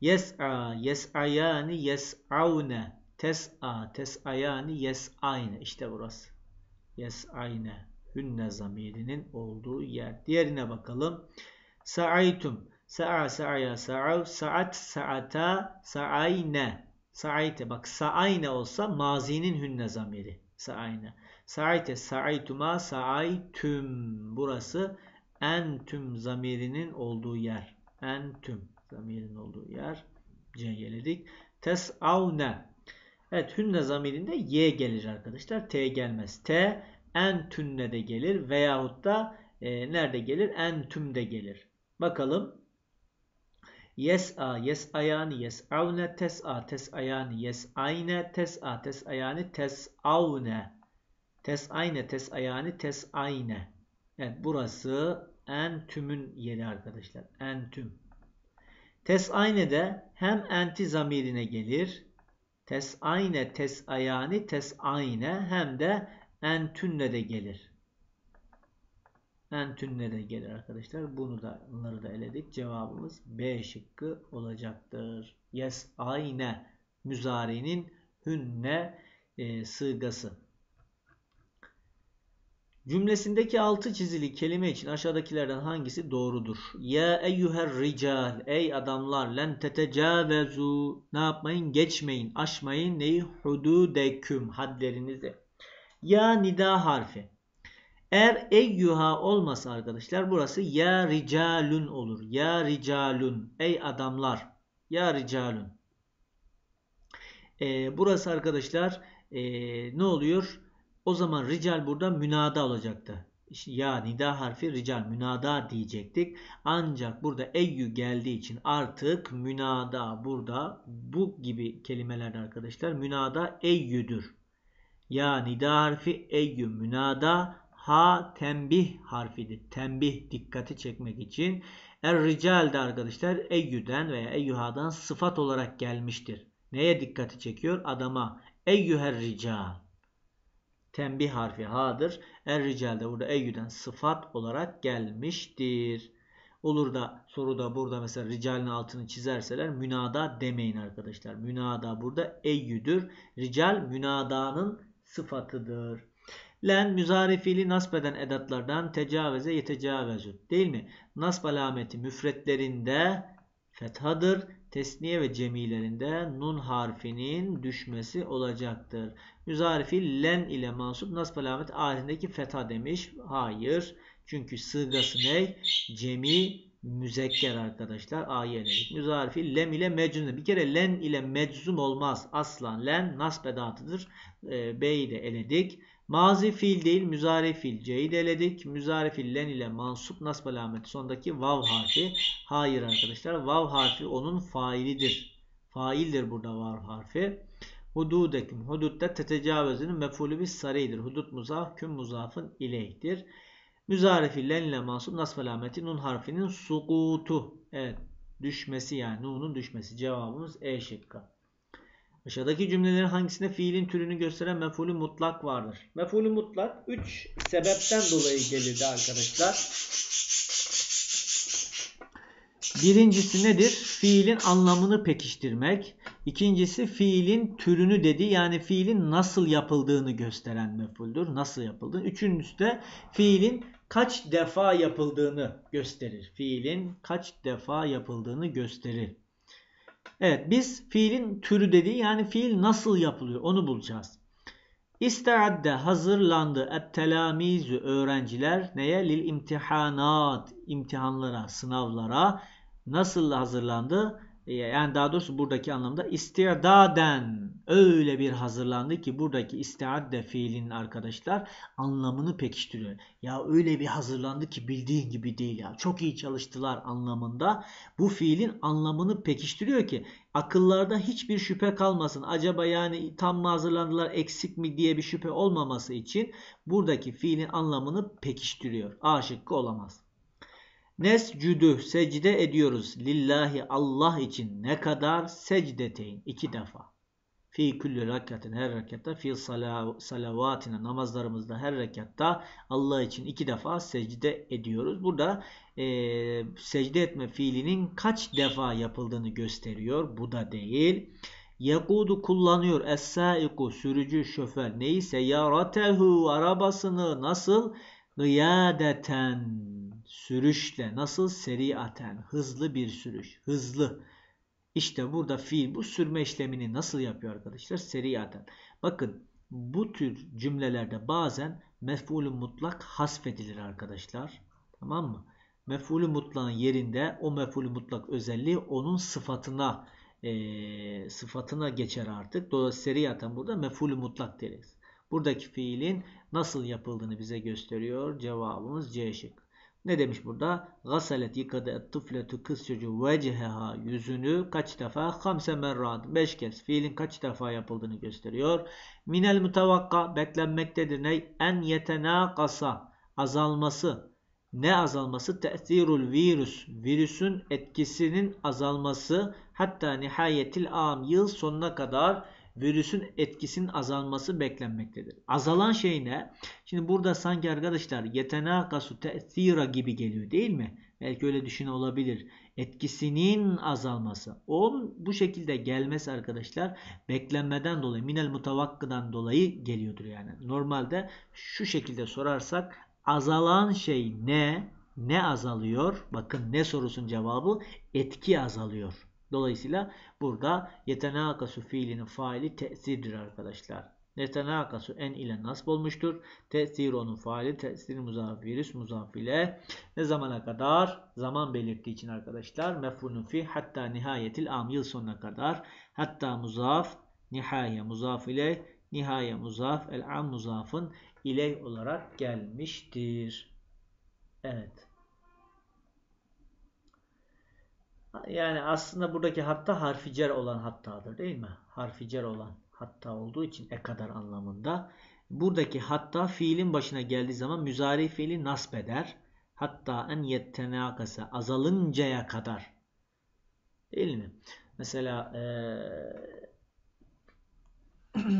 Yes'a, yes'ayani, yes'avne. Tes'a, tes'ayani, yes'ayne. İşte burası. Yes'ayne. Hünne zamirinin olduğu yer. Diğerine bakalım. Sa'aytum. Sa'a sa'ya sa'av. Sa'at sa'ata sa'ayne. Sa'ayte. Bak sa'ayne olsa mazinin hünne zamiri. Sa'ayne. Sa'ayte sa'aytuma sa'aytüm. Burası en tüm zamirinin olduğu yer. en tüm zamirinin olduğu yer. C geledik. Tes'avne. Evet hünne zamirinde y gelir arkadaşlar. T gelmez. T en entünne de gelir veyahut da e, nerede gelir? Entüm de gelir. Bakalım Yes'a yes'ayani yes'avne tes'a tes'ayani yes'ayne tes'a tes'ayani tes'avne tes'ayne tes'ayani tes'ayne Evet burası entümün yeri arkadaşlar. Entüm. Tes'ayne de hem enti zamirine gelir. Tes'ayne tes'ayani tes'ayne hem de entünle de gelir. Entünle de gelir arkadaşlar. Bunu da bunları da eledik. Cevabımız B şıkkı olacaktır. Yes ayne müzarinin hünne e, sığgası. Cümlesindeki altı çizili kelime için aşağıdakilerden hangisi doğrudur? Ya eyyüher rical, ey adamlar, len tetecavezu, ne yapmayın? Geçmeyin, aşmayın, neyi? Hududeküm, hadlerinizi. Ya nida harfi. Eğer eyyuha olmasa arkadaşlar burası ya ricalun olur. Ya ricalun. Ey adamlar. Ya ricalun. E, burası arkadaşlar e, ne oluyor? O zaman rical burada münada olacaktı. ya nida harfi rical münada diyecektik. Ancak burada eyyü geldiği için artık münada burada bu gibi kelimeler arkadaşlar münada eyyüdür. Ya nida harfi eyyü münada ha tembih harfidir. Tembih dikkati çekmek için. Er rical de arkadaşlar eyyüden veya eyyuhadan sıfat olarak gelmiştir. Neye dikkati çekiyor? Adama. Eyyüher rical. Tembih harfi ha'dır. Er rical de burada eyyüden sıfat olarak gelmiştir. Olur da soruda burada mesela ricalin altını çizerseler münada demeyin arkadaşlar. Münada burada eyyüdür. Rical münadanın sıfatıdır. Len müzarifili fiili nasbeden edatlardan tecavüze yetecavezün. Değil mi? Nasb alameti müfretlerinde fethadır. Tesniye ve cemilerinde nun harfinin düşmesi olacaktır. Müzari len ile mansup nasb alameti ahirindeki fetha demiş. Hayır. Çünkü sığgası ne? Cemi müzekker arkadaşlar. A'yı eledik. Müzarifi lem ile meczun. Bir kere len ile meczum olmaz. Aslan len nasb edatıdır. E, B'yi de eledik. Mazi fiil değil müzari fiil. C'yi de eledik. Müzari fiil len ile mansup nasb alameti. Sondaki vav harfi. Hayır arkadaşlar. Vav harfi onun failidir. Faildir burada vav harfi. Hududekum. Hudutta tetecavüzünün mefulü bir sarıydır. Hudut muzaf, küm muzafın ileyhtir. Müzarifi len ile mansub nasb alameti nun harfinin sukutu. Evet. Düşmesi yani nunun düşmesi. Cevabımız E şıkkı. Aşağıdaki cümlelerin hangisinde fiilin türünü gösteren mefulü mutlak vardır? Mefulü mutlak 3 sebepten dolayı gelirdi arkadaşlar. Birincisi nedir? Fiilin anlamını pekiştirmek. İkincisi fiilin türünü dedi yani fiilin nasıl yapıldığını gösteren mefuldür. Nasıl yapıldığını. Üçüncüsü de fiilin kaç defa yapıldığını gösterir. Fiilin kaç defa yapıldığını gösterir. Evet biz fiilin türü dediği yani fiil nasıl yapılıyor onu bulacağız. İsteadde hazırlandı et-telamizü öğrenciler neye? Lil imtihanat imtihanlara, sınavlara nasıl hazırlandı? E, yani daha doğrusu buradaki anlamda istidaden öyle bir hazırlandı ki buradaki isteadde fiilinin arkadaşlar anlamını pekiştiriyor. Ya öyle bir hazırlandı ki bildiğin gibi değil ya. Çok iyi çalıştılar anlamında. Bu fiilin anlamını pekiştiriyor ki akıllarda hiçbir şüphe kalmasın. Acaba yani tam mı hazırlandılar eksik mi diye bir şüphe olmaması için buradaki fiilin anlamını pekiştiriyor. A şıkkı olamaz. Nescüdü secde ediyoruz lillahi Allah için ne kadar secdeteyn iki defa. Fi külli rekatin her rekatta fi salavatina namazlarımızda her rekatta Allah için iki defa secde ediyoruz. Burada e, secde etme fiilinin kaç defa yapıldığını gösteriyor. Bu da değil. Yakudu kullanıyor. Es-saiku sürücü şoför neyse yaratehu arabasını nasıl gıyadeten sürüşle nasıl seriaten hızlı bir sürüş hızlı işte burada fiil bu sürme işlemini nasıl yapıyor arkadaşlar? Seriyaten. Bakın bu tür cümlelerde bazen mef'ulü mutlak hasfedilir arkadaşlar. Tamam mı? Mef'ulü mutlakın yerinde o mef'ulü mutlak özelliği onun sıfatına e, sıfatına geçer artık. Dolayısıyla seriyaten burada mef'ulü mutlak deriz. Buradaki fiilin nasıl yapıldığını bize gösteriyor. Cevabımız C şıkkı. Ne demiş burada? Gasalet yıkadı tıfletu kız çocuğu veceheha yüzünü kaç defa? Hamse merrat. Beş kez. Fiilin kaç defa yapıldığını gösteriyor. Minel mutavakka beklenmektedir. Ne? En kasa azalması. Ne azalması? Te'sirul virüs. Virüsün etkisinin azalması. Hatta nihayetil am yıl sonuna kadar virüsün etkisinin azalması beklenmektedir. Azalan şey ne? Şimdi burada sanki arkadaşlar yetenakasu te'thira gibi geliyor değil mi? Belki öyle düşün olabilir. Etkisinin azalması. Onun bu şekilde gelmesi arkadaşlar beklenmeden dolayı minel mutavakkıdan dolayı geliyordur yani. Normalde şu şekilde sorarsak azalan şey ne? Ne azalıyor? Bakın ne sorusun cevabı etki azalıyor. Dolayısıyla burada yetenakasu fiilinin faili tesirdir arkadaşlar. Yetenakasu en ile nasıl olmuştur. Tesir onun faili tesir muzafiriz muzafile. Ne zamana kadar? Zaman belirttiği için arkadaşlar. Mef'ulun fi hatta nihayetil am yıl sonuna kadar. Hatta muzaf nihaye muzafile nihaye muzaf el am muzafın ile olarak gelmiştir. Evet. yani aslında buradaki hatta harficer olan hattadır değil mi? Harficer olan hatta olduğu için e kadar anlamında. Buradaki hatta fiilin başına geldiği zaman müzari fiili nasb eder. Hatta en yettenakasa azalıncaya kadar. Değil mi? Mesela ee,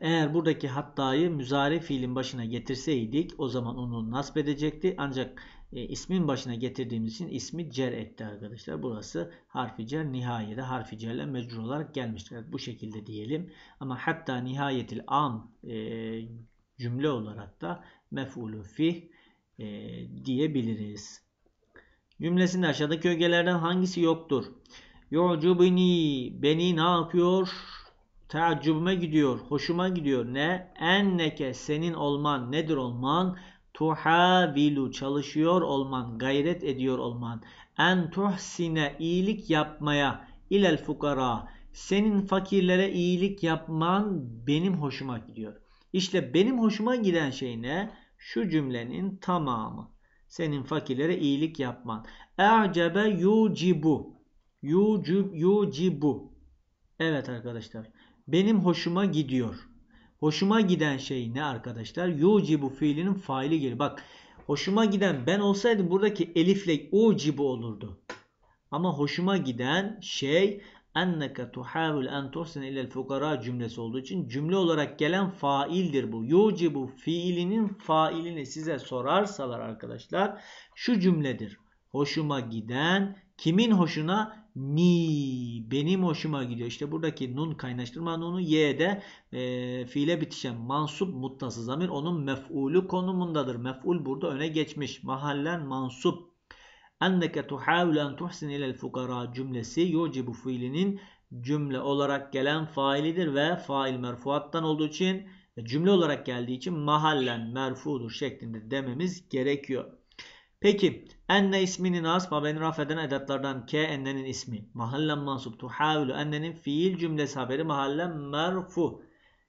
Eğer buradaki hattayı müzari fiilin başına getirseydik o zaman onu nasb edecekti. Ancak e, ismin başına getirdiğimiz için ismi cer etti arkadaşlar. Burası harfi cer nihayede harfi cerle mecrur olarak gelmiştir. bu şekilde diyelim. Ama hatta nihayetil am e, cümle olarak da mef'ulü fih e, diyebiliriz. Cümlesinde aşağıdaki ögelerden hangisi yoktur? Yu'cubini beni ne yapıyor? Teaccubuma gidiyor, hoşuma gidiyor. Ne? Enneke senin olman. Nedir olman? tuhavilu çalışıyor olman, gayret ediyor olman, en tuhsine iyilik yapmaya ilel fukara senin fakirlere iyilik yapman benim hoşuma gidiyor. İşte benim hoşuma giden şey ne? Şu cümlenin tamamı. Senin fakirlere iyilik yapman. E'cebe yucibu. Yucib, yucibu. Evet arkadaşlar. Benim hoşuma gidiyor. Hoşuma giden şey ne arkadaşlar? Yucibu fiilinin faili gelir. Bak hoşuma giden ben olsaydım buradaki elifle ucibu olurdu. Ama hoşuma giden şey enneke tuhavul en tuhsin ilel fukara cümlesi olduğu için cümle olarak gelen faildir bu. Yucibu fiilinin failini size sorarsalar arkadaşlar şu cümledir. Hoşuma giden kimin hoşuna? mi benim hoşuma gidiyor. İşte buradaki nun kaynaştırma nunu de e, fiile bitişen mansup mutlası zamir onun mef'ulü konumundadır. Mef'ul burada öne geçmiş. Mahallen mansup. Enneke tuhavlen tuhsin ilel fukara cümlesi yucibu fiilinin cümle olarak gelen failidir ve fail merfuattan olduğu için e, cümle olarak geldiği için mahallen merfudur şeklinde dememiz gerekiyor. Peki Enne isminin asf ve beni raf eden edatlardan ke ennenin ismi. Mahallen mansup tuhavülü ennenin fiil cümlesi haberi mahallen merfu.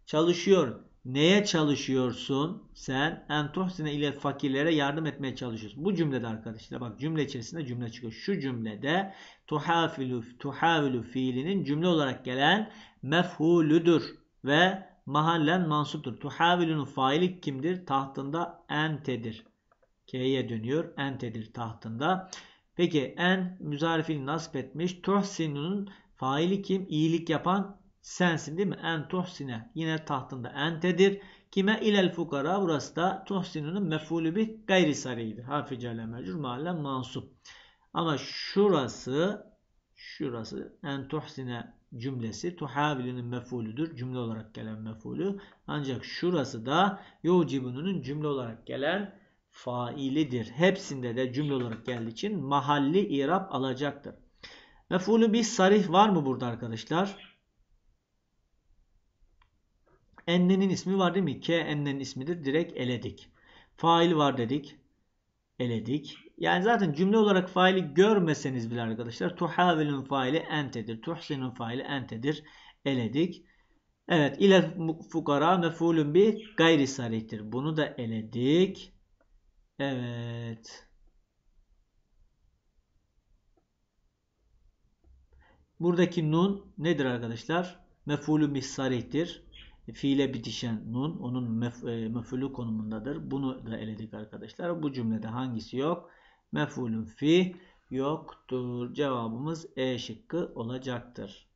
Çalışıyor. Neye çalışıyorsun sen? En tuhsine ile fakirlere yardım etmeye çalışıyorsun. Bu cümlede arkadaşlar bak cümle içerisinde cümle çıkıyor. Şu cümlede tuhavülü, tuhavülü fiilinin cümle olarak gelen mefhulüdür ve mahallen mansuptur. Tuhavilünün faili kimdir? Tahtında entedir. K'ye dönüyor. Entedir tahtında. Peki en müzarifini nasip etmiş. Tuhsinun faili kim? İyilik yapan sensin değil mi? En tuhsine yine tahtında entedir. Kime? İlel fukara. Burası da tuhsinunun mefulü bir gayri sarıydı. Harfi celle mecur mahallen mansup. Ama şurası şurası en tuhsine cümlesi tuhavilinin mefulüdür. Cümle olarak gelen mefulü. Ancak şurası da yucibununun cümle olarak gelen failidir. Hepsinde de cümle olarak geldiği için mahalli irap alacaktır. Mef'ulü bir sarih var mı burada arkadaşlar? Ennenin ismi var değil mi? K ennenin ismidir. Direkt eledik. Fail var dedik. Eledik. Yani zaten cümle olarak faili görmeseniz bile arkadaşlar tuhavilun faili entedir. Tuhsinun faili entedir. Eledik. Evet ile fukara mefulun bi gayri sarihtir. Bunu da eledik. Evet. Buradaki nun nedir arkadaşlar? Mefulü misarihtir. Fiile bitişen nun onun mef e, mefulü konumundadır. Bunu da eledik arkadaşlar. Bu cümlede hangisi yok? Mefulün fi yoktur. Cevabımız E şıkkı olacaktır.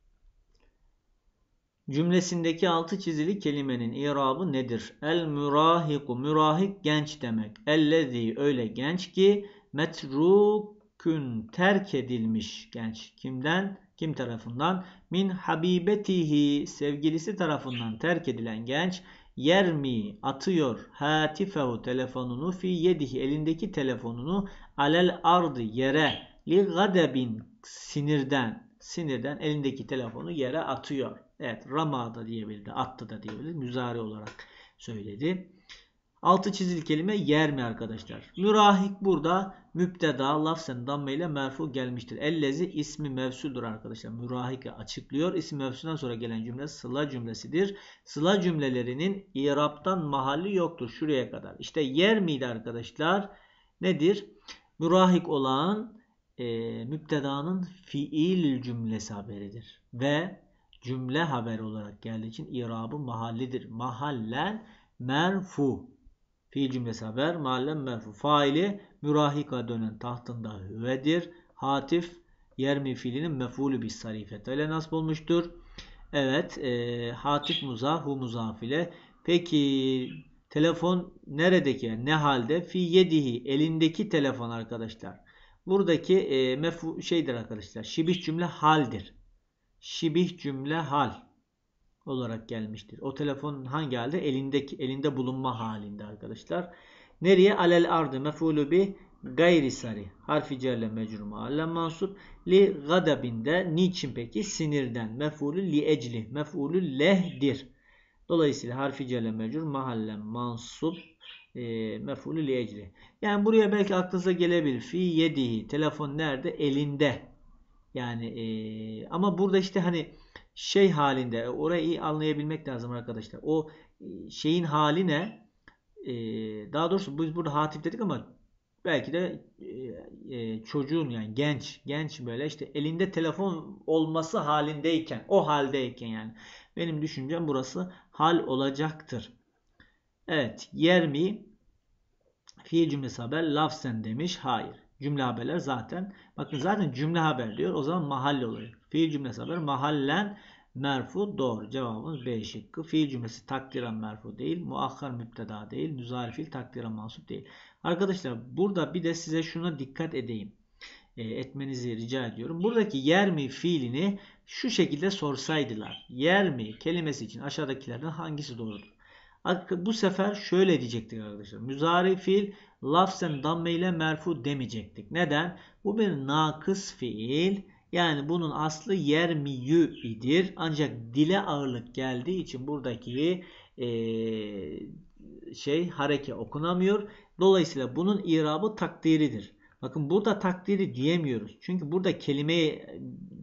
Cümlesindeki altı çizili kelimenin irabı nedir? El mürahiku mürahik genç demek. Ellezi öyle genç ki metrukun terk edilmiş genç. Kimden? Kim tarafından? Min habibetihi sevgilisi tarafından terk edilen genç yermi atıyor hatifehu telefonunu fi yedihi elindeki telefonunu alel ardı yere li gadebin sinirden sinirden elindeki telefonu yere atıyor. Evet rama da diyebildi. Attı da diyebildi. Müzari olarak söyledi. Altı çizil kelime yer mi arkadaşlar? Mürahik burada müpteda lafzen damme ile merfu gelmiştir. Ellezi ismi mevsuldur arkadaşlar. Mürahike açıklıyor. İsmi mevsudan sonra gelen cümle sıla cümlesidir. Sıla cümlelerinin iraptan mahalli yoktur şuraya kadar. İşte yer miydi arkadaşlar? Nedir? Mürahik olan e, müptedanın fiil cümlesi haberidir. Ve cümle haber olarak geldiği için irabı mahallidir. Mahallen merfu. Fiil cümlesi haber mahallen merfu. Faili mürahika dönen tahtında hüvedir. Hatif yermi fiilinin mefulü bir sarifet. Öyle nasip olmuştur. Evet. E, hatif muzaf hu Peki telefon neredeki? Ne halde? Fi yedihi. Elindeki telefon arkadaşlar. Buradaki e, mefu şeydir arkadaşlar. Şibih cümle haldir şibih cümle hal olarak gelmiştir. O telefon hangi halde? Elindeki, elinde bulunma halinde arkadaşlar. Nereye? Alel ardı mefulü bi gayri sari. Harfi cerle mecrur muallen mansup. Li gadabinde. Niçin peki? Sinirden. Mefulü li ecli. Mefulü lehdir. Dolayısıyla harfi cerle mecrur mahallen mansup e, mefulü li ecli. Yani buraya belki aklınıza gelebilir. Fi yedihi. Telefon nerede? Elinde yani e, ama burada işte hani şey halinde e, orayı iyi anlayabilmek lazım arkadaşlar. O e, şeyin hali ne? E, daha doğrusu biz burada hatif dedik ama belki de e, e, çocuğun yani genç genç böyle işte elinde telefon olması halindeyken o haldeyken yani benim düşüncem burası hal olacaktır. Evet yer mi? Fiil cümlesi haber lafzen demiş. Hayır. Cümle haberler zaten. Bakın zaten cümle haber diyor. O zaman mahalle oluyor. Fiil cümlesi haber. Mahallen merfu doğru. Cevabımız B şıkkı. Fiil cümlesi takdiren merfu değil. Muakhar müpteda değil. Müzari fiil takdiren mansup değil. Arkadaşlar burada bir de size şuna dikkat edeyim. E, etmenizi rica ediyorum. Buradaki yer mi fiilini şu şekilde sorsaydılar. Yer mi kelimesi için aşağıdakilerden hangisi doğrudur? Bu sefer şöyle diyecektik arkadaşlar. Müzari fiil lafzen damme ile merfu demeyecektik. Neden? Bu bir nakıs fiil. Yani bunun aslı yer miyü idir. Ancak dile ağırlık geldiği için buradaki e, şey hareke okunamıyor. Dolayısıyla bunun irabı takdiridir. Bakın burada takdiri diyemiyoruz. Çünkü burada kelime e,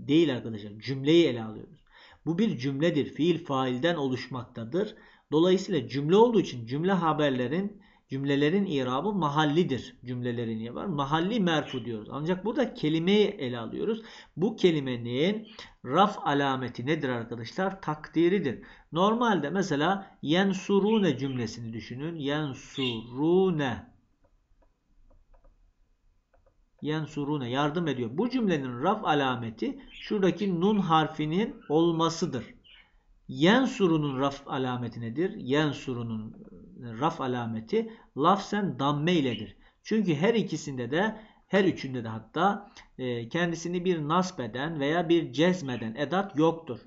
değil arkadaşlar cümleyi ele alıyoruz. Bu bir cümledir. Fiil failden oluşmaktadır. Dolayısıyla cümle olduğu için cümle haberlerin cümlelerin irabı mahallidir. Cümlelerin var? Mahalli merfu diyoruz. Ancak burada kelimeyi ele alıyoruz. Bu kelimenin raf alameti nedir arkadaşlar? Takdiridir. Normalde mesela yensurune cümlesini düşünün. Yensurune yensurune yardım ediyor. Bu cümlenin raf alameti şuradaki nun harfinin olmasıdır. Yensurunun raf alameti nedir? Yensurunun e, raf alameti lafsen damme iledir. Çünkü her ikisinde de her üçünde de hatta e, kendisini bir nasbeden veya bir cezmeden edat yoktur.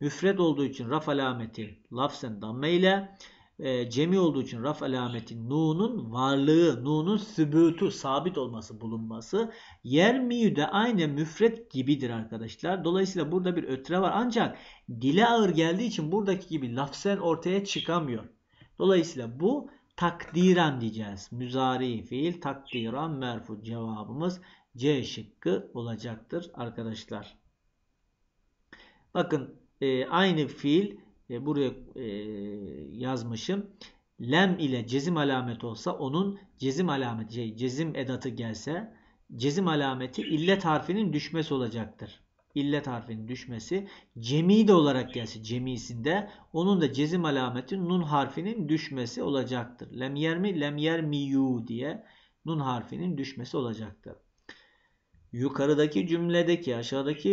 Müfred olduğu için raf alameti lafsen damme ile e, cemi olduğu için raf alameti nunun varlığı, nunun sübutu, sabit olması, bulunması yermiyü de aynı müfret gibidir arkadaşlar. Dolayısıyla burada bir ötre var ancak dile ağır geldiği için buradaki gibi lafzen ortaya çıkamıyor. Dolayısıyla bu takdiren diyeceğiz. Müzari fiil takdiren merfu cevabımız C şıkkı olacaktır arkadaşlar. Bakın e, aynı fiil e, buraya e, yazmışım. Lem ile cezim alameti olsa onun cezim alameti, şey, cezim edatı gelse cezim alameti illet harfinin düşmesi olacaktır. İllet harfinin düşmesi cemi de olarak gelse cemisinde onun da cezim alameti nun harfinin düşmesi olacaktır. Lem yer mi? Lem yer miyu diye nun harfinin düşmesi olacaktır. Yukarıdaki cümledeki aşağıdaki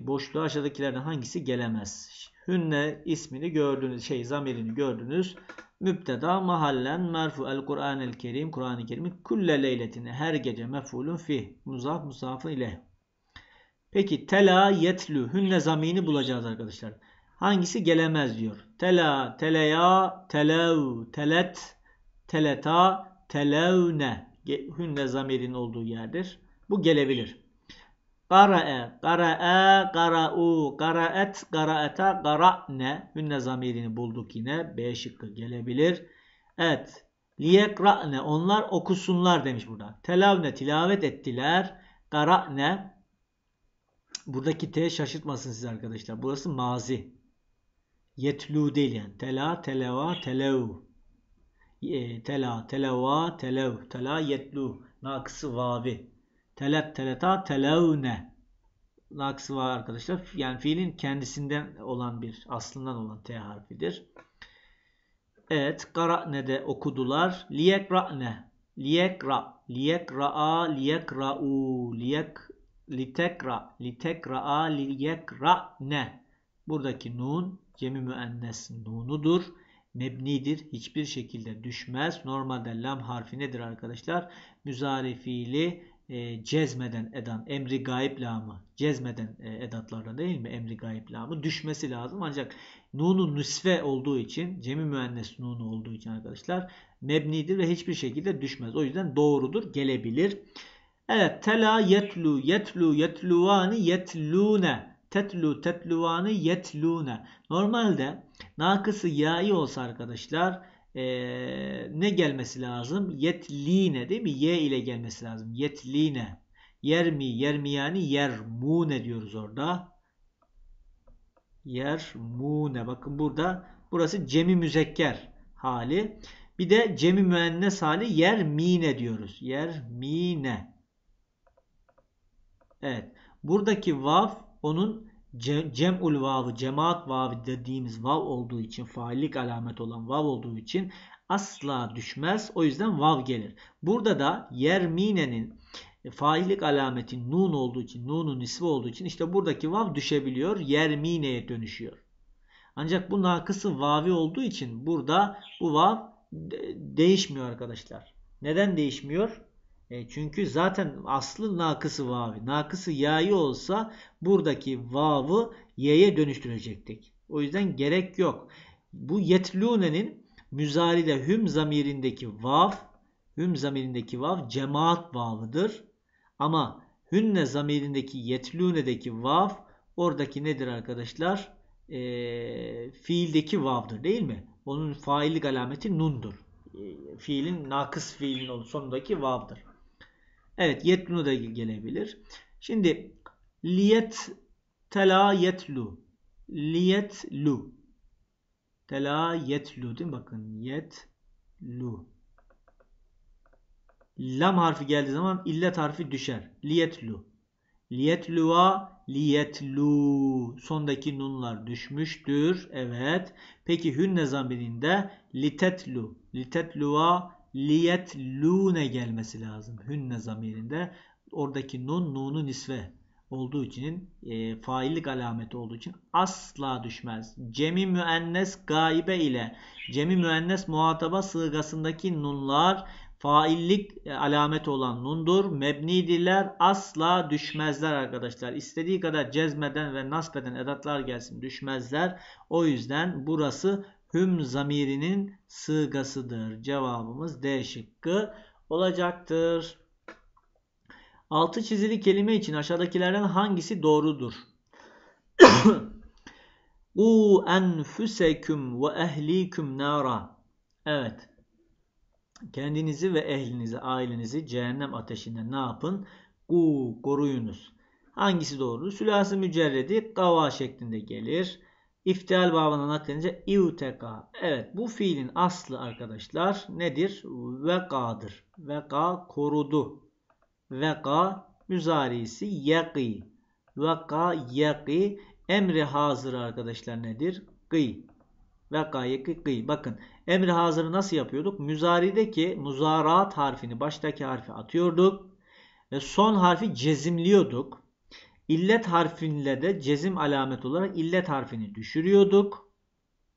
e, boşluğa aşağıdakilerden hangisi gelemez? Hünne ismini gördünüz, şey zamirini gördünüz. Mübteda mahallen merfu el Kur'an el Kerim Kur'an-ı Kerim'i kulle leyletini her gece mefulun fi muzaf musafın ile. Peki tela yetlü hünne zamini bulacağız arkadaşlar. Hangisi gelemez diyor. Tela, teleya, telev, telet, teleta, televne. Hünne zamirin olduğu yerdir. Bu gelebilir. Karae, karae, karau, karaet, karaeta, kara'ne. Hünne zamirini bulduk yine. B şıkkı gelebilir. Et, liyekra'ne. Onlar okusunlar demiş burada. Telavne, tilavet ettiler. Kara'ne. Buradaki T şaşırtmasın siz arkadaşlar. Burası mazi. Yetlu değil yani. Tela, televa, telev. E, tela, televa, telev. Tela, yetlu. Naksı, vavi. Telet teleta televne. Naksı var arkadaşlar. Yani fiilin kendisinden olan bir, aslından olan T harfidir. Evet. Kara'ne de okudular. Liyekra'ne. Liyekra. Liyekra'a. Liyekra'u. Liyek litekra. Litekra'a. Liyekra'ne. Buradaki nun cemi müennes nunudur mebnidir. Hiçbir şekilde düşmez. Normalde lam harfi nedir arkadaşlar? Müzari fiili e, cezmeden edan, emri gayb lamı, cezmeden e, edatlardan değil mi emri gayb lamı düşmesi lazım. Ancak nunun nüsve olduğu için, cemi müennes nunu olduğu için arkadaşlar mebnidir ve hiçbir şekilde düşmez. O yüzden doğrudur, gelebilir. Evet, tela yetlu, yetlu, yetluvani, yetlune. Tetlu, tetluvani, yetlune. Normalde nakısı ya'i olsa arkadaşlar e, ne gelmesi lazım? Yetline değil mi? Y ile gelmesi lazım. Yetline. Yermi, mu ne diyoruz orada. ne? Bakın burada burası cemi müzekker hali. Bir de cemi müennes hali yermine diyoruz. Yer Yermine. Evet. Buradaki vav onun cem, cem'ul vavı, cemaat vavı dediğimiz vav olduğu için, faillik alamet olan vav olduğu için asla düşmez. O yüzden vav gelir. Burada da yerminenin e, faillik alameti nun olduğu için, nunun nisbi olduğu için işte buradaki vav düşebiliyor. Yermineye dönüşüyor. Ancak bu nakısı vavi olduğu için burada bu vav değişmiyor arkadaşlar. Neden değişmiyor? E, çünkü zaten aslı nakısı vavi. Nakısı ya'yı olsa buradaki vavı ye'ye dönüştürecektik. O yüzden gerek yok. Bu yetlûnenin müzaride hüm zamirindeki vav hüm zamirindeki vav cemaat vavıdır. Ama hünne zamirindeki yetlûnedeki vav oradaki nedir arkadaşlar? E, fiildeki vavdır değil mi? Onun faillik alameti nundur. E, fiilin nakıs fiilin sonundaki vavdır. Evet yetlu da gelebilir. Şimdi liyet tela yetlu. Liyetlu. Tela yetlu değil mi? Bakın yetlu. Lam harfi geldiği zaman illet harfi düşer. Liyetlu. liyetlu'a liyetlu. Sondaki nunlar düşmüştür. Evet. Peki hünne zamirinde litetlu. Litetluva liyetlune gelmesi lazım. Hünne zamirinde. Oradaki nun, nunun nisve olduğu için e, faillik alameti olduğu için asla düşmez. Cemi müennes gaibe ile cemi müennes muhataba sığgasındaki nunlar faillik e, alameti olan nundur. Mebnidirler asla düşmezler arkadaşlar. İstediği kadar cezmeden ve nasbeden edatlar gelsin düşmezler. O yüzden burası hüm zamirinin sığgasıdır. Cevabımız D şıkkı olacaktır. Altı çizili kelime için aşağıdakilerden hangisi doğrudur? U enfüseküm ve ehliküm nara. Evet. Kendinizi ve ehlinizi, ailenizi cehennem ateşinde ne yapın? U koruyunuz. Hangisi doğru? Sülası mücerredi gava şeklinde gelir. İftial babından akınca ivteka. Evet bu fiilin aslı arkadaşlar nedir? Vekadır. Veka korudu. Veka müzarisi yaki. Veka yaki. Emri hazır arkadaşlar nedir? Gıy. Veka yaki gıy. Bakın emri hazırı nasıl yapıyorduk? Müzarideki muzarat harfini baştaki harfi atıyorduk. Ve son harfi cezimliyorduk. İllet harfinle de cezim alamet olarak illet harfini düşürüyorduk.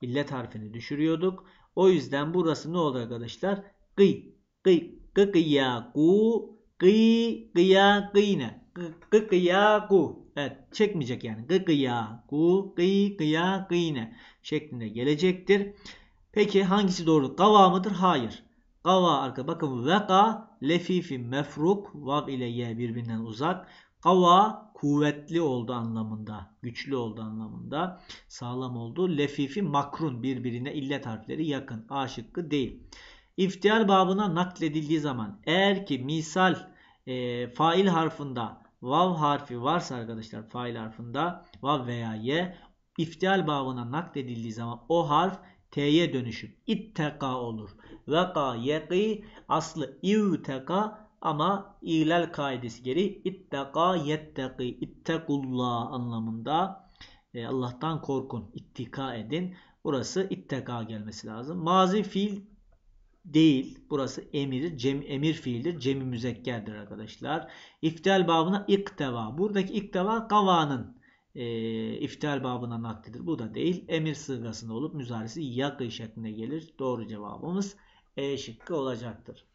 İllet harfini düşürüyorduk. O yüzden burası ne oldu arkadaşlar? Gıy, gıy, gı gıya gu, gıy, gıya gıyne, gı gıya gu. Evet çekmeyecek yani. Gı gıya gu, gıy, gıya gıyne şeklinde gelecektir. Peki hangisi doğru? Gava mıdır? Hayır. Gava arka bakın veka lefifin mefruk vav ile ye birbirinden uzak. Gava kuvvetli oldu anlamında, güçlü oldu anlamında, sağlam oldu. Lefifi makrun birbirine illet harfleri yakın. A şıkkı değil. İftihar babına nakledildiği zaman eğer ki misal e, fail harfında vav harfi varsa arkadaşlar fail harfında vav veya ye iftihal babına nakledildiği zaman o harf t'ye dönüşür, itteka olur. Veka yeki aslı ivteka ama ilal kaidesi geri ittaka yetteki ittakullah anlamında e, Allah'tan korkun, ittika edin. Burası itteka gelmesi lazım. Mazi fiil değil. Burası emir, cem, emir fiildir. Cemi müzekkerdir arkadaşlar. İftel babına ikteva. Buradaki ikteva kavanın e, iftal babına naklidir. Bu da değil. Emir sırasında olup müzaresi yakı şeklinde gelir. Doğru cevabımız E şıkkı olacaktır.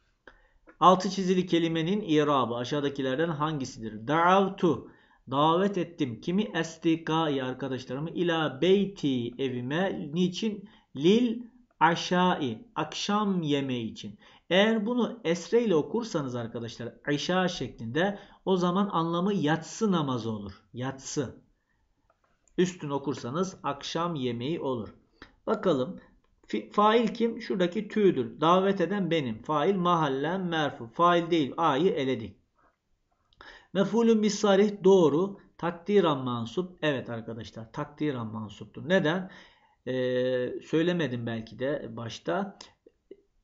Altı çizili kelimenin irabı aşağıdakilerden hangisidir? Da'avtu davet ettim kimi estikai arkadaşlarımı ila beyti evime niçin lil aşai akşam yemeği için. Eğer bunu esre ile okursanız arkadaşlar aşa şeklinde o zaman anlamı yatsı namazı olur. Yatsı. Üstün okursanız akşam yemeği olur. Bakalım Fail kim? Şuradaki tüydür. Davet eden benim. Fail mahallen merfu. Fail değil. A'yı eledik. Mefulun bis sarih doğru. Takdiran mansup. Evet arkadaşlar takdiran mansuptur. Neden? Ee, söylemedim belki de başta.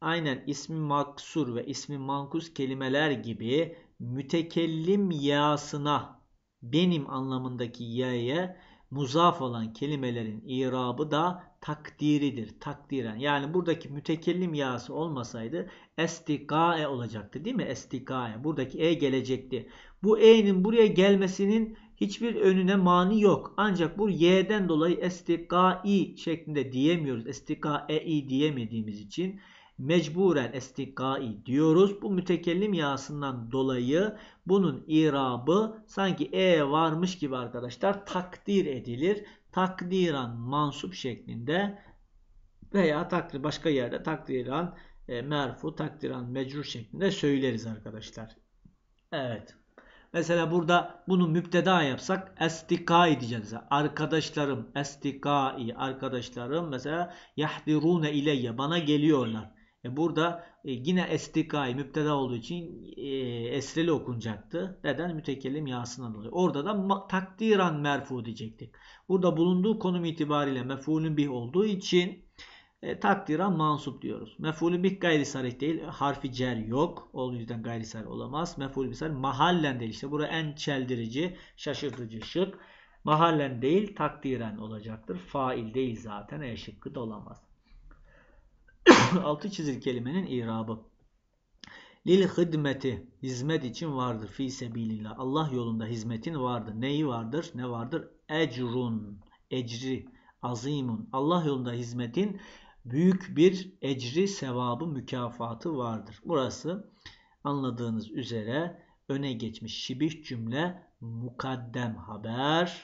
Aynen ismi maksur ve ismi mankus kelimeler gibi mütekellim yasına benim anlamındaki ya'ya muzaf olan kelimelerin irabı da takdiridir. Takdiren. Yani buradaki mütekellim yası olmasaydı estikae olacaktı değil mi? Estikae. Buradaki e gelecekti. Bu e'nin buraya gelmesinin hiçbir önüne mani yok. Ancak bu y'den dolayı estikai şeklinde diyemiyoruz. Estikaei diyemediğimiz için mecburen estikai diyoruz. Bu mütekellim yasından dolayı bunun irabı sanki e varmış gibi arkadaşlar takdir edilir takdiran mansup şeklinde veya takdir başka yerde takdiran e, merfu, takdiran mecrur şeklinde söyleriz arkadaşlar. Evet. Mesela burada bunu müpteda yapsak estikai diyeceğiz. arkadaşlarım estikai arkadaşlarım mesela yahdirune ileyye bana geliyorlar. E, burada e, yine estikay müpteda olduğu için esreli okunacaktı. Neden? Mütekellim yasından dolayı. Orada da takdiran merfu diyecektik. Burada bulunduğu konum itibariyle mefulün bih olduğu için e, takdiran mansup diyoruz. Mefulü bih gayri sarih değil. Harfi cer yok. O yüzden gayri sarih olamaz. Mefulü bih sarih mahallen değil. İşte burada en çeldirici, şaşırtıcı şık. Mahallen değil takdiren olacaktır. Fail değil zaten. E şıkkı da olamaz. altı çizil kelimenin irabı. Lil hidmeti hizmet için vardır fi sebilillah. Allah yolunda hizmetin vardır. Neyi vardır? Ne vardır? Ecrun. Ecri. Azimun. Allah yolunda hizmetin büyük bir ecri, sevabı, mükafatı vardır. Burası anladığınız üzere öne geçmiş şibih cümle mukaddem haber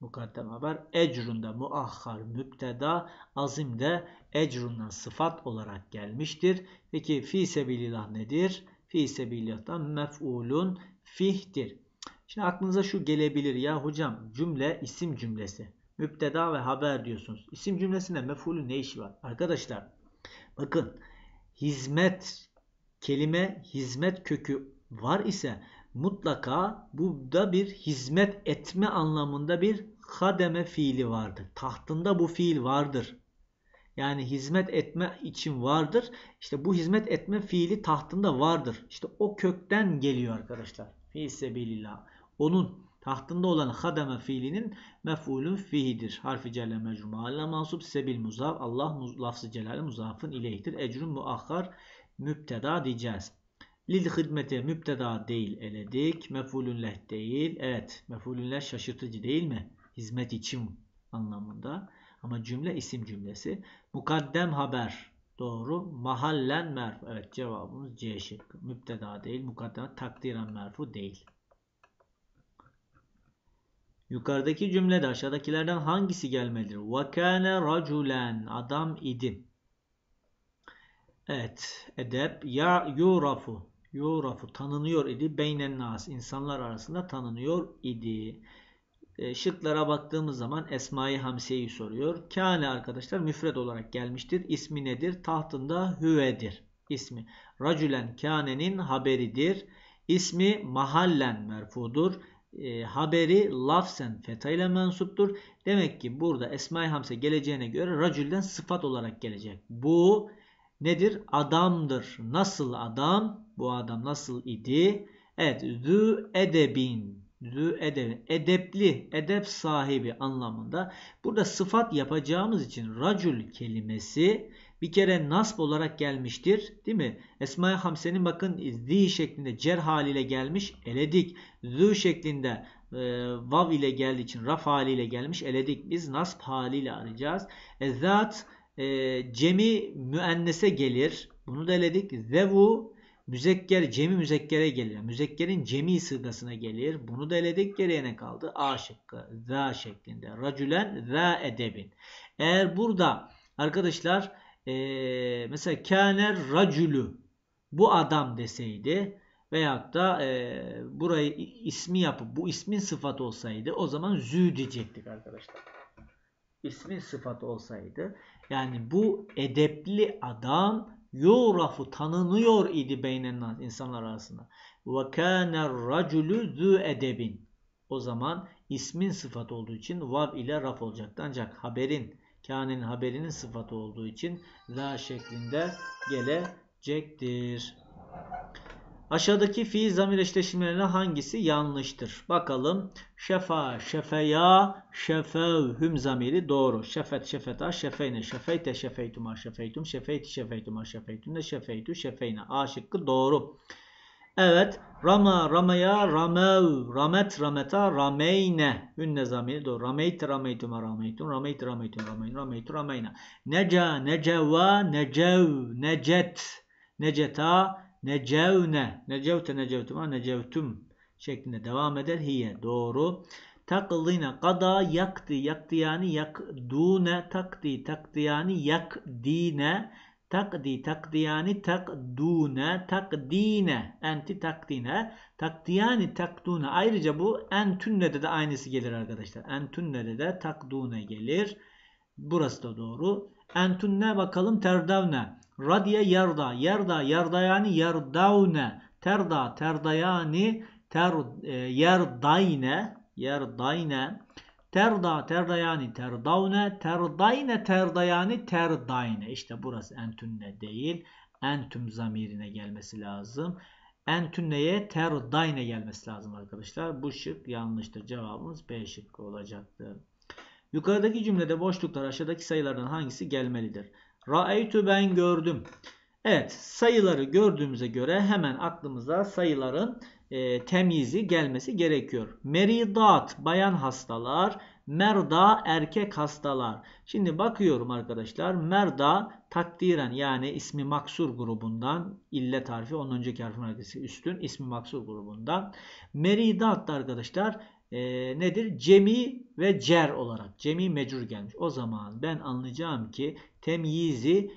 mukaddem haber. Ecrunda muahhar mübteda, azimde de ecrundan sıfat olarak gelmiştir. Peki fi sebilillah nedir? Fi sebilillah'tan mef'ulun fihtir. Şimdi aklınıza şu gelebilir ya hocam cümle isim cümlesi. mübteda ve haber diyorsunuz. İsim cümlesinde mef'ulün ne işi var? Arkadaşlar bakın hizmet kelime hizmet kökü var ise mutlaka bu da bir hizmet etme anlamında bir hademe fiili vardır. Tahtında bu fiil vardır. Yani hizmet etme için vardır. İşte bu hizmet etme fiili tahtında vardır. İşte o kökten geliyor arkadaşlar. Fi sebilillah. Onun tahtında olan hademe fiilinin mef'ulün fihidir. Harfi celle mecrum haline mansub sebil muzaf. Allah lafzı celali muzafın ileyhtir. Ecrün muahhar müpteda diyeceğiz. Lil hidmeti mübteda değil eledik. Mefulün değil. Evet mefulün şaşırtıcı değil mi? Hizmet için anlamında. Ama cümle isim cümlesi. Mukaddem haber. Doğru. Mahallen merfu. Evet cevabımız C şıkkı. Mübteda değil. Mukaddem takdiren merfu değil. Yukarıdaki cümlede aşağıdakilerden hangisi gelmelidir? وَكَانَ raculen Adam idi. Evet. Edep. Ya yurafu. Yorafu tanınıyor idi. Beynen nas insanlar arasında tanınıyor idi. E, şıklara baktığımız zaman Esma-i Hamse'yi soruyor. Kâne arkadaşlar müfred olarak gelmiştir. İsmi nedir? Tahtında hüvedir. İsmi. Racülen kânenin haberidir. İsmi mahallen merfudur. E, haberi lafsen fetayla mensuptur. Demek ki burada Esma-i Hamse geleceğine göre racülden sıfat olarak gelecek. Bu nedir? Adamdır. Nasıl adam? Bu adam nasıl idi? Evet. Zü edebin. Zü edebin. Edepli. Edep sahibi anlamında. Burada sıfat yapacağımız için racul kelimesi bir kere nasb olarak gelmiştir. Değil mi? Esma-i Hamse'nin bakın zi şeklinde cer haliyle gelmiş. Eledik. Zü şeklinde e, vav ile geldiği için raf haliyle gelmiş. Eledik. Biz nasb haliyle arayacağız. E, zat e, cemi müennese gelir. Bunu da eledik. Zevu müzekker cemi müzekkere gelir. Müzekkerin cemi sırgasına gelir. Bunu da eledik. Geriye ne kaldı? A şıkkı. Za şeklinde. Racülen za edebin. Eğer burada arkadaşlar e, mesela kâner racülü bu adam deseydi veyahut da e, burayı ismi yapıp bu ismin sıfat olsaydı o zaman zü diyecektik arkadaşlar. İsmin sıfatı olsaydı. Yani bu edepli adam yorafu tanınıyor idi beynen insanlar arasında. Ve kâne racülü zü edebin. O zaman ismin sıfat olduğu için vav ile raf olacaktı. Ancak haberin, kânenin haberinin sıfatı olduğu için la şeklinde gelecektir. Aşağıdaki fiil zamir eşleşimlerine hangisi yanlıştır? Bakalım. Şefa, şefeya, şefevhüm zamiri doğru. Şefet, şefeta, şefeyne, şefeyte, şefeytuma, şefeytum, şefeyti, şefeytuma, şefeytümne, şefeytü, şefeyne. A şıkkı doğru. Evet. Rama, ramaya, ramev, ramet, rameta, rameyne. Ünne zamiri doğru. Rameyt, rameytuma, rameytun, rameyt, rameytun, rameyn, rameytu, rameyna. Neca, neceva, necev, necet, neceta, necevne necevte necevtum necevtum şeklinde devam eder. Hiye doğru. Taklina kada yaktı yaktı yani yakdune takdi takdi yani yakdine takdi takdi yani takdune takdine enti takdine takdiyani takdune ayrıca bu entünne de de aynısı gelir arkadaşlar entünne de de takdune gelir burası da doğru entünne bakalım terdavne Radiye yerda. Yerda yani yerdavne. Terda terdayani ter, e, yerdayne. Yerdayne. Terda terdayani terdavne. Terdayne terdayani terdayne. İşte burası entünne değil. Entüm zamirine gelmesi lazım. Entünneye terdayne gelmesi lazım arkadaşlar. Bu şık yanlıştır. Cevabımız B şıkkı olacaktır. Yukarıdaki cümlede boşluklar aşağıdaki sayılardan hangisi gelmelidir? Ra'aytu ben gördüm. Evet sayıları gördüğümüze göre hemen aklımıza sayıların e, temyizi gelmesi gerekiyor. Meridat bayan hastalar, merda erkek hastalar. Şimdi bakıyorum arkadaşlar merda takdiren yani ismi maksur grubundan illet tarifi onun önceki harfin üstün ismi maksur grubundan. Meridat da arkadaşlar e, nedir? Cemi ve cer olarak. Cemi mecrur gelmiş. O zaman ben anlayacağım ki temyizi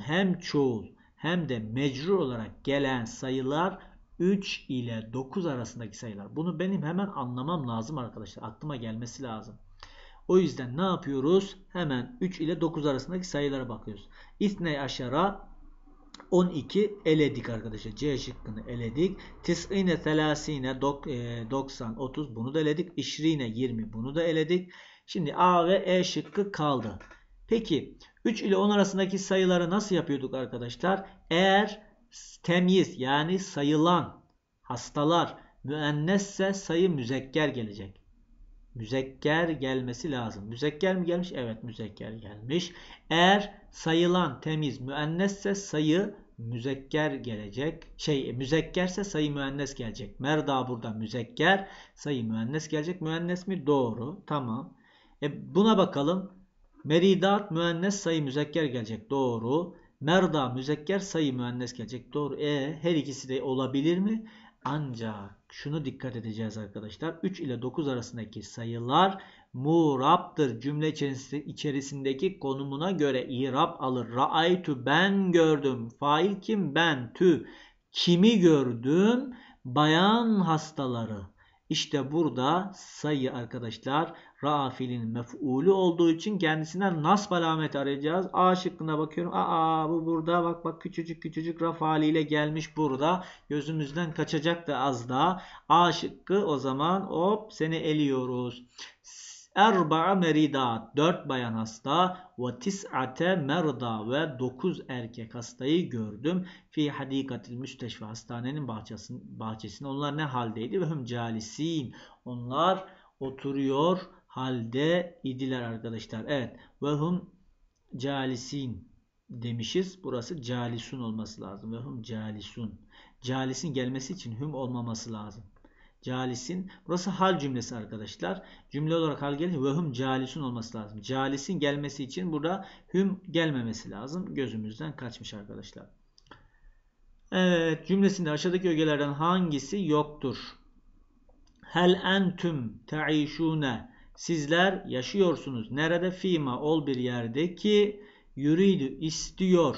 hem çoğul hem de mecrur olarak gelen sayılar 3 ile 9 arasındaki sayılar. Bunu benim hemen anlamam lazım arkadaşlar. Aklıma gelmesi lazım. O yüzden ne yapıyoruz? Hemen 3 ile 9 arasındaki sayılara bakıyoruz. İsney aşara 12 eledik arkadaşlar. C şıkkını eledik. Tis'ine telasine 90 30 bunu da eledik. İşrine 20 bunu da eledik. Şimdi A ve E şıkkı kaldı. Peki 3 ile 10 arasındaki sayıları nasıl yapıyorduk arkadaşlar? Eğer temyiz yani sayılan hastalar müennesse sayı müzekker gelecek. Müzekker gelmesi lazım. Müzekker mi gelmiş? Evet müzekker gelmiş. Eğer sayılan temiz müennesse sayı müzekker gelecek. Şey müzekkerse sayı müennes gelecek. Merda burada müzekker. Sayı müennes gelecek. Müennes mi? Doğru. Tamam. E buna bakalım. Meridat müennes sayı müzekker gelecek. Doğru. Merda müzekker sayı müennes gelecek. Doğru. E her ikisi de olabilir mi? Ancak şunu dikkat edeceğiz arkadaşlar. 3 ile 9 arasındaki sayılar muraptır. Cümle içerisindeki konumuna göre irap alır. Ra'aytu ben gördüm. Fail kim? Ben. Tü. Kimi gördüm? Bayan hastaları. İşte burada sayı arkadaşlar ra fiilin mef'ulü olduğu için kendisinden nasb alameti arayacağız. A şıkkına bakıyorum. Aa bu burada bak bak küçücük küçücük raf haliyle gelmiş burada. Gözümüzden kaçacak da az daha. A şıkkı o zaman hop seni eliyoruz. Erba'a merida, dört bayan hasta ve tis'ate merda ve dokuz erkek hastayı gördüm. Fi hadikatil müsteşfe hastanenin bahçesinde. Onlar ne haldeydi? Ve hüm calisin. Onlar oturuyor halde idiler arkadaşlar. Evet. Vehum calisin demişiz. Burası calisun olması lazım. Vehum calisun. Calisin gelmesi için hüm olmaması lazım. Calisin. Burası hal cümlesi arkadaşlar. Cümle olarak hal gelir. Vehum calisun olması lazım. Calisin gelmesi için burada hüm gelmemesi lazım. Gözümüzden kaçmış arkadaşlar. Evet. Cümlesinde aşağıdaki ögelerden hangisi yoktur? Hel entüm te'işûne Sizler yaşıyorsunuz. Nerede? Fima ol bir yerde ki yürüydü istiyor.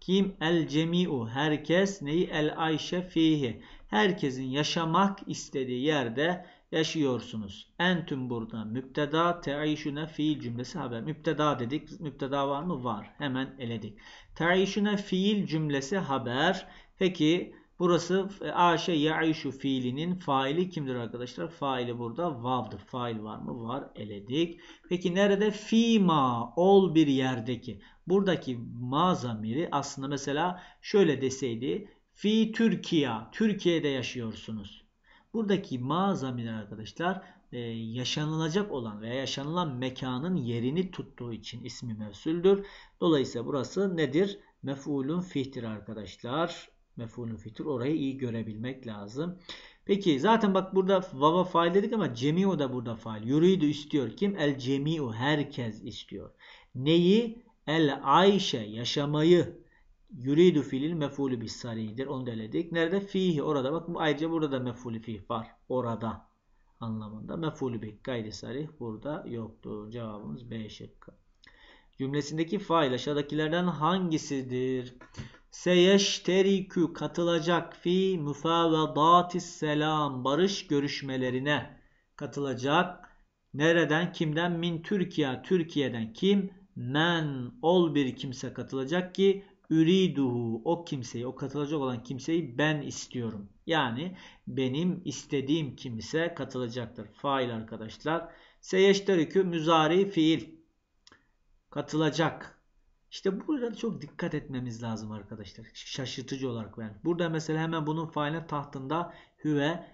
Kim? El cemi'u. Herkes neyi? El ayşe fihi. Herkesin yaşamak istediği yerde yaşıyorsunuz. Entüm burada müpteda te'işüne fiil cümlesi haber. Müpteda dedik. Müpteda var mı? Var. Hemen eledik. Te'işüne fiil cümlesi haber. Peki Burası e, aşe yaişu fiilinin faili kimdir arkadaşlar? Faili burada vav'dır. Fail var mı? Var. Eledik. Peki nerede? Fima. Ol bir yerdeki. Buradaki ma zamiri aslında mesela şöyle deseydi. Fi Türkiye. Türkiye'de yaşıyorsunuz. Buradaki ma zamiri arkadaşlar e, yaşanılacak olan veya yaşanılan mekanın yerini tuttuğu için ismi mevsüldür. Dolayısıyla burası nedir? Mef'ulun fihtir arkadaşlar. Mef'ulün fitur. Orayı iyi görebilmek lazım. Peki zaten bak burada vava fail dedik ama cemiu da burada fail. Yuridu istiyor. Kim? El cemiu. Herkes istiyor. Neyi? El ayşe. Yaşamayı. Yuridu filil mefulü bir saridir. Onu deledik. Nerede? Fihi. Orada. Bak ayrıca burada da mefulü fih var. Orada. Anlamında. Mefulü bir Gayri sarih. Burada yoktu. Cevabımız B şıkkı. Cümlesindeki fail aşağıdakilerden hangisidir? seyeşterikü katılacak fi müfavadatis selam barış görüşmelerine katılacak. Nereden? Kimden? Min Türkiye. Türkiye'den kim? Men. Ol bir kimse katılacak ki üriduhu. O kimseyi, o katılacak olan kimseyi ben istiyorum. Yani benim istediğim kimse katılacaktır. Fail arkadaşlar. Seyeşterikü müzari fiil. Katılacak işte burada çok dikkat etmemiz lazım arkadaşlar. Şaşırtıcı olarak yani. Burada mesela hemen bunun failine tahtında hüve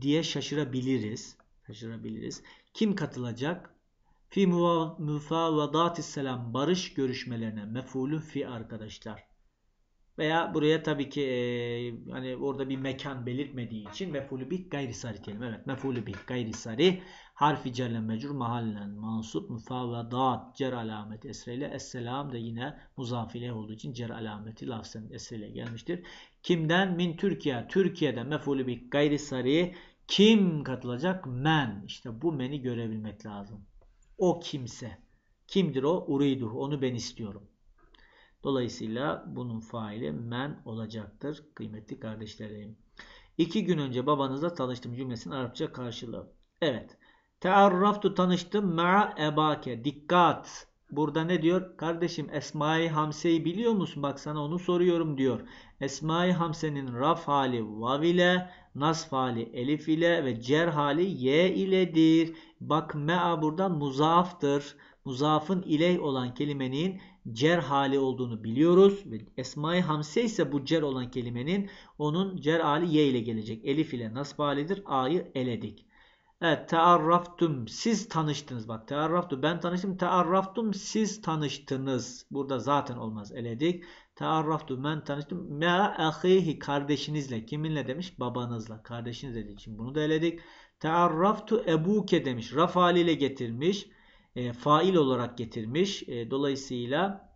diye şaşırabiliriz. Şaşırabiliriz. Kim katılacak? Fi mufavadatis selam barış görüşmelerine mefulü fi arkadaşlar. Veya buraya tabii ki e, hani orada bir mekan belirtmediği için mefulü bih gayri sarih diyelim. Evet mefulü bih gayri sarih harfi cerle mecrur mahallen mansup müfavvadat cer alameti esreyle esselam da yine muzafile olduğu için cer alameti lafzen esreyle gelmiştir. Kimden? Min Türkiye. Türkiye'de mefulü bih gayri sarih kim katılacak? Men. İşte bu meni görebilmek lazım. O kimse. Kimdir o? Uriduh. Onu ben istiyorum. Dolayısıyla bunun faili men olacaktır kıymetli kardeşlerim. İki gün önce babanızla tanıştım cümlesinin Arapça karşılığı. Evet. Tearraftu tanıştım ma'a ebake. Dikkat. Burada ne diyor? Kardeşim Esma-i Hamse'yi biliyor musun? Bak sana onu soruyorum diyor. Esma-i Hamse'nin raf hali vav ile, nasf hali elif ile ve cer hali ye iledir. Bak mea burada muzaftır. Muzafın iley olan kelimenin cer hali olduğunu biliyoruz. Ve Esma-i Hamse ise bu cer olan kelimenin onun cer hali ye ile gelecek. Elif ile nasb halidir. A'yı eledik. Evet taarraftum siz tanıştınız. Bak taarraftu ben tanıştım. Taarraftum siz tanıştınız. Burada zaten olmaz eledik. Taarraftu ben tanıştım. Ma ahihi kardeşinizle. Kiminle demiş? Babanızla. Kardeşiniz dediği için bunu da eledik. Taarraftu ebuke demiş. Raf haliyle getirmiş e, fail olarak getirmiş. E, dolayısıyla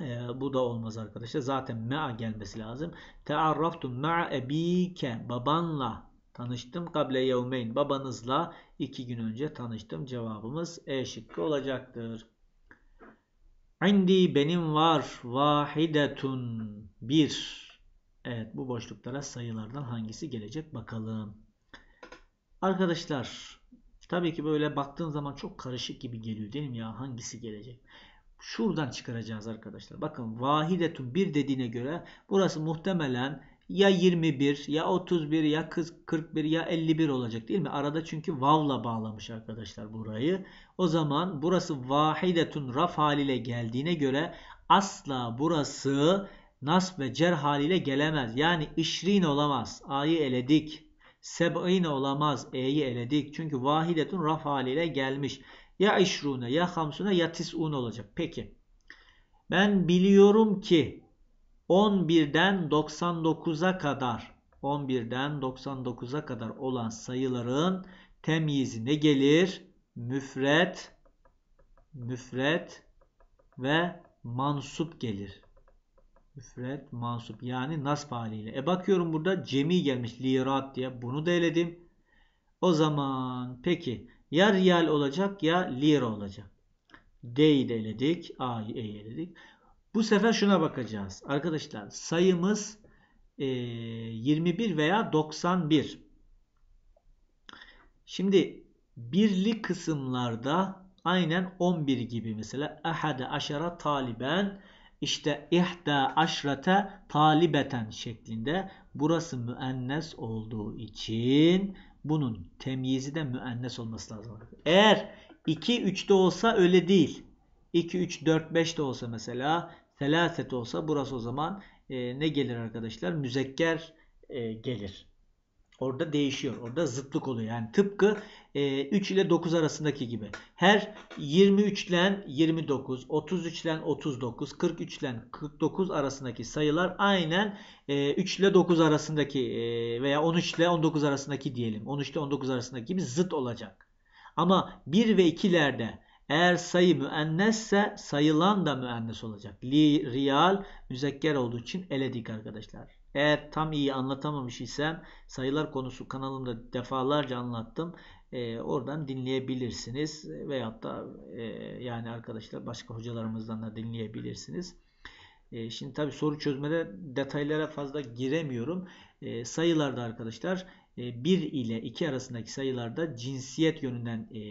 e, bu da olmaz arkadaşlar. Zaten ma'a gelmesi lazım. Te'arraftum ma'a ebike babanla tanıştım. Kable yevmeyn babanızla iki gün önce tanıştım. Cevabımız E şıkkı olacaktır. İndi benim var vahidetun bir. Evet bu boşluklara sayılardan hangisi gelecek bakalım. Arkadaşlar Tabii ki böyle baktığın zaman çok karışık gibi geliyor değil mi ya? Hangisi gelecek? Şuradan çıkaracağız arkadaşlar. Bakın vahidetun bir dediğine göre burası muhtemelen ya 21 ya 31 ya 41 ya 51 olacak değil mi? Arada çünkü vavla bağlamış arkadaşlar burayı. O zaman burası vahidetun raf haliyle geldiğine göre asla burası nasb ve cer haliyle gelemez. Yani işrin olamaz. A'yı eledik. Seb'ine olamaz. E'yi eledik. Çünkü vahidetun raf haliyle gelmiş. Ya işrune ya hamsune ya tis'un olacak. Peki. Ben biliyorum ki 11'den 99'a kadar 11'den 99'a kadar olan sayıların temyizi ne gelir? Müfret, müfret ve mansup gelir. Müfred mansup yani nasb haliyle. E bakıyorum burada cemi gelmiş lirat diye bunu da eledim. O zaman peki ya riyal olacak ya lira olacak. D'yi de eledik. A'yı E'yi eledik. Bu sefer şuna bakacağız. Arkadaşlar sayımız e, 21 veya 91. Şimdi birlik kısımlarda aynen 11 gibi mesela ehade aşara taliben işte ihda aşrata talibeten şeklinde burası müennes olduğu için bunun temyizi de müennes olması lazım. Eğer 2 3'te olsa öyle değil. 2 3 4 5 de olsa mesela selaset olsa burası o zaman e, ne gelir arkadaşlar? Müzekker e, gelir. Orada değişiyor. Orada zıtlık oluyor. Yani tıpkı 3 e, ile 9 arasındaki gibi. Her 23'len 29, 33'len 39, 43'len 49 arasındaki sayılar aynen 3 e, ile 9 arasındaki e, veya 13 ile 19 arasındaki diyelim. 13 ile 19 arasındaki gibi zıt olacak. Ama 1 ve 2'lerde eğer sayı müennesse sayılan da müennes olacak. Li, riyal, müzekker olduğu için eledik arkadaşlar. Eğer tam iyi anlatamamış isem sayılar konusu kanalımda defalarca anlattım. E, oradan dinleyebilirsiniz. Veyahut da e, yani arkadaşlar başka hocalarımızdan da dinleyebilirsiniz. E, şimdi tabii soru çözmede detaylara fazla giremiyorum. E, sayılarda arkadaşlar 1 e, ile 2 arasındaki sayılarda cinsiyet yönünden e,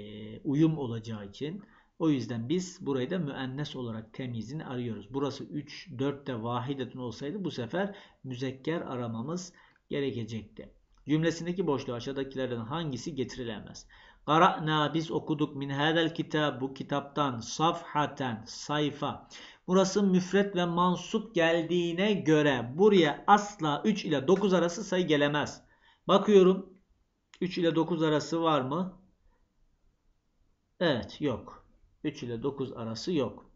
uyum olacağı için o yüzden biz burayı da müennes olarak temizini arıyoruz. Burası 3, 4 de vahidetin olsaydı bu sefer müzekker aramamız gerekecekti. Cümlesindeki boşluğu aşağıdakilerden hangisi getirilemez? Qara'na biz okuduk min hadel kitab bu kitaptan safhaten sayfa. Burası müfret ve mansup geldiğine göre buraya asla 3 ile 9 arası sayı gelemez. Bakıyorum 3 ile 9 arası var mı? Evet yok. 3 ile 9 arası yok.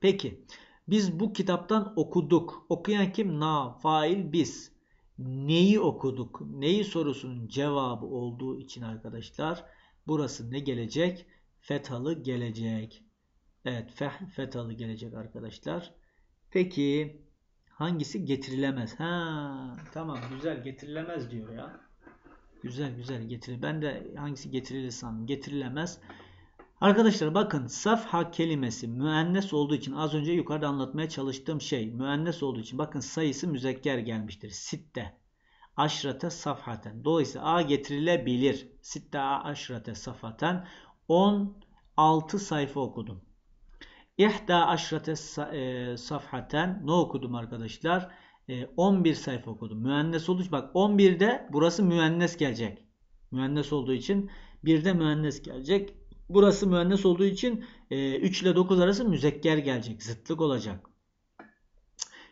Peki biz bu kitaptan okuduk. Okuyan kim? Na, fail, biz. Neyi okuduk? Neyi sorusunun cevabı olduğu için arkadaşlar burası ne gelecek? Fethalı gelecek. Evet fethalı gelecek arkadaşlar. Peki hangisi getirilemez? Ha, tamam güzel getirilemez diyor ya. Güzel güzel getirilir. Ben de hangisi getirilir sandım. Getirilemez. Arkadaşlar bakın safha kelimesi müennes olduğu için az önce yukarıda anlatmaya çalıştığım şey müennes olduğu için bakın sayısı müzekker gelmiştir. Sitte. Aşrate safhaten. Dolayısıyla a getirilebilir. Sitte a aşrate safhaten. 16 sayfa okudum. İhda aşrate e, safhaten. Ne okudum arkadaşlar? 11 e, sayfa okudum. Müennes olduğu için bak 11'de burası müennes gelecek. Müennes olduğu için bir de müennes gelecek. Burası müennes olduğu için 3 e, ile 9 arası müzekker gelecek. Zıtlık olacak.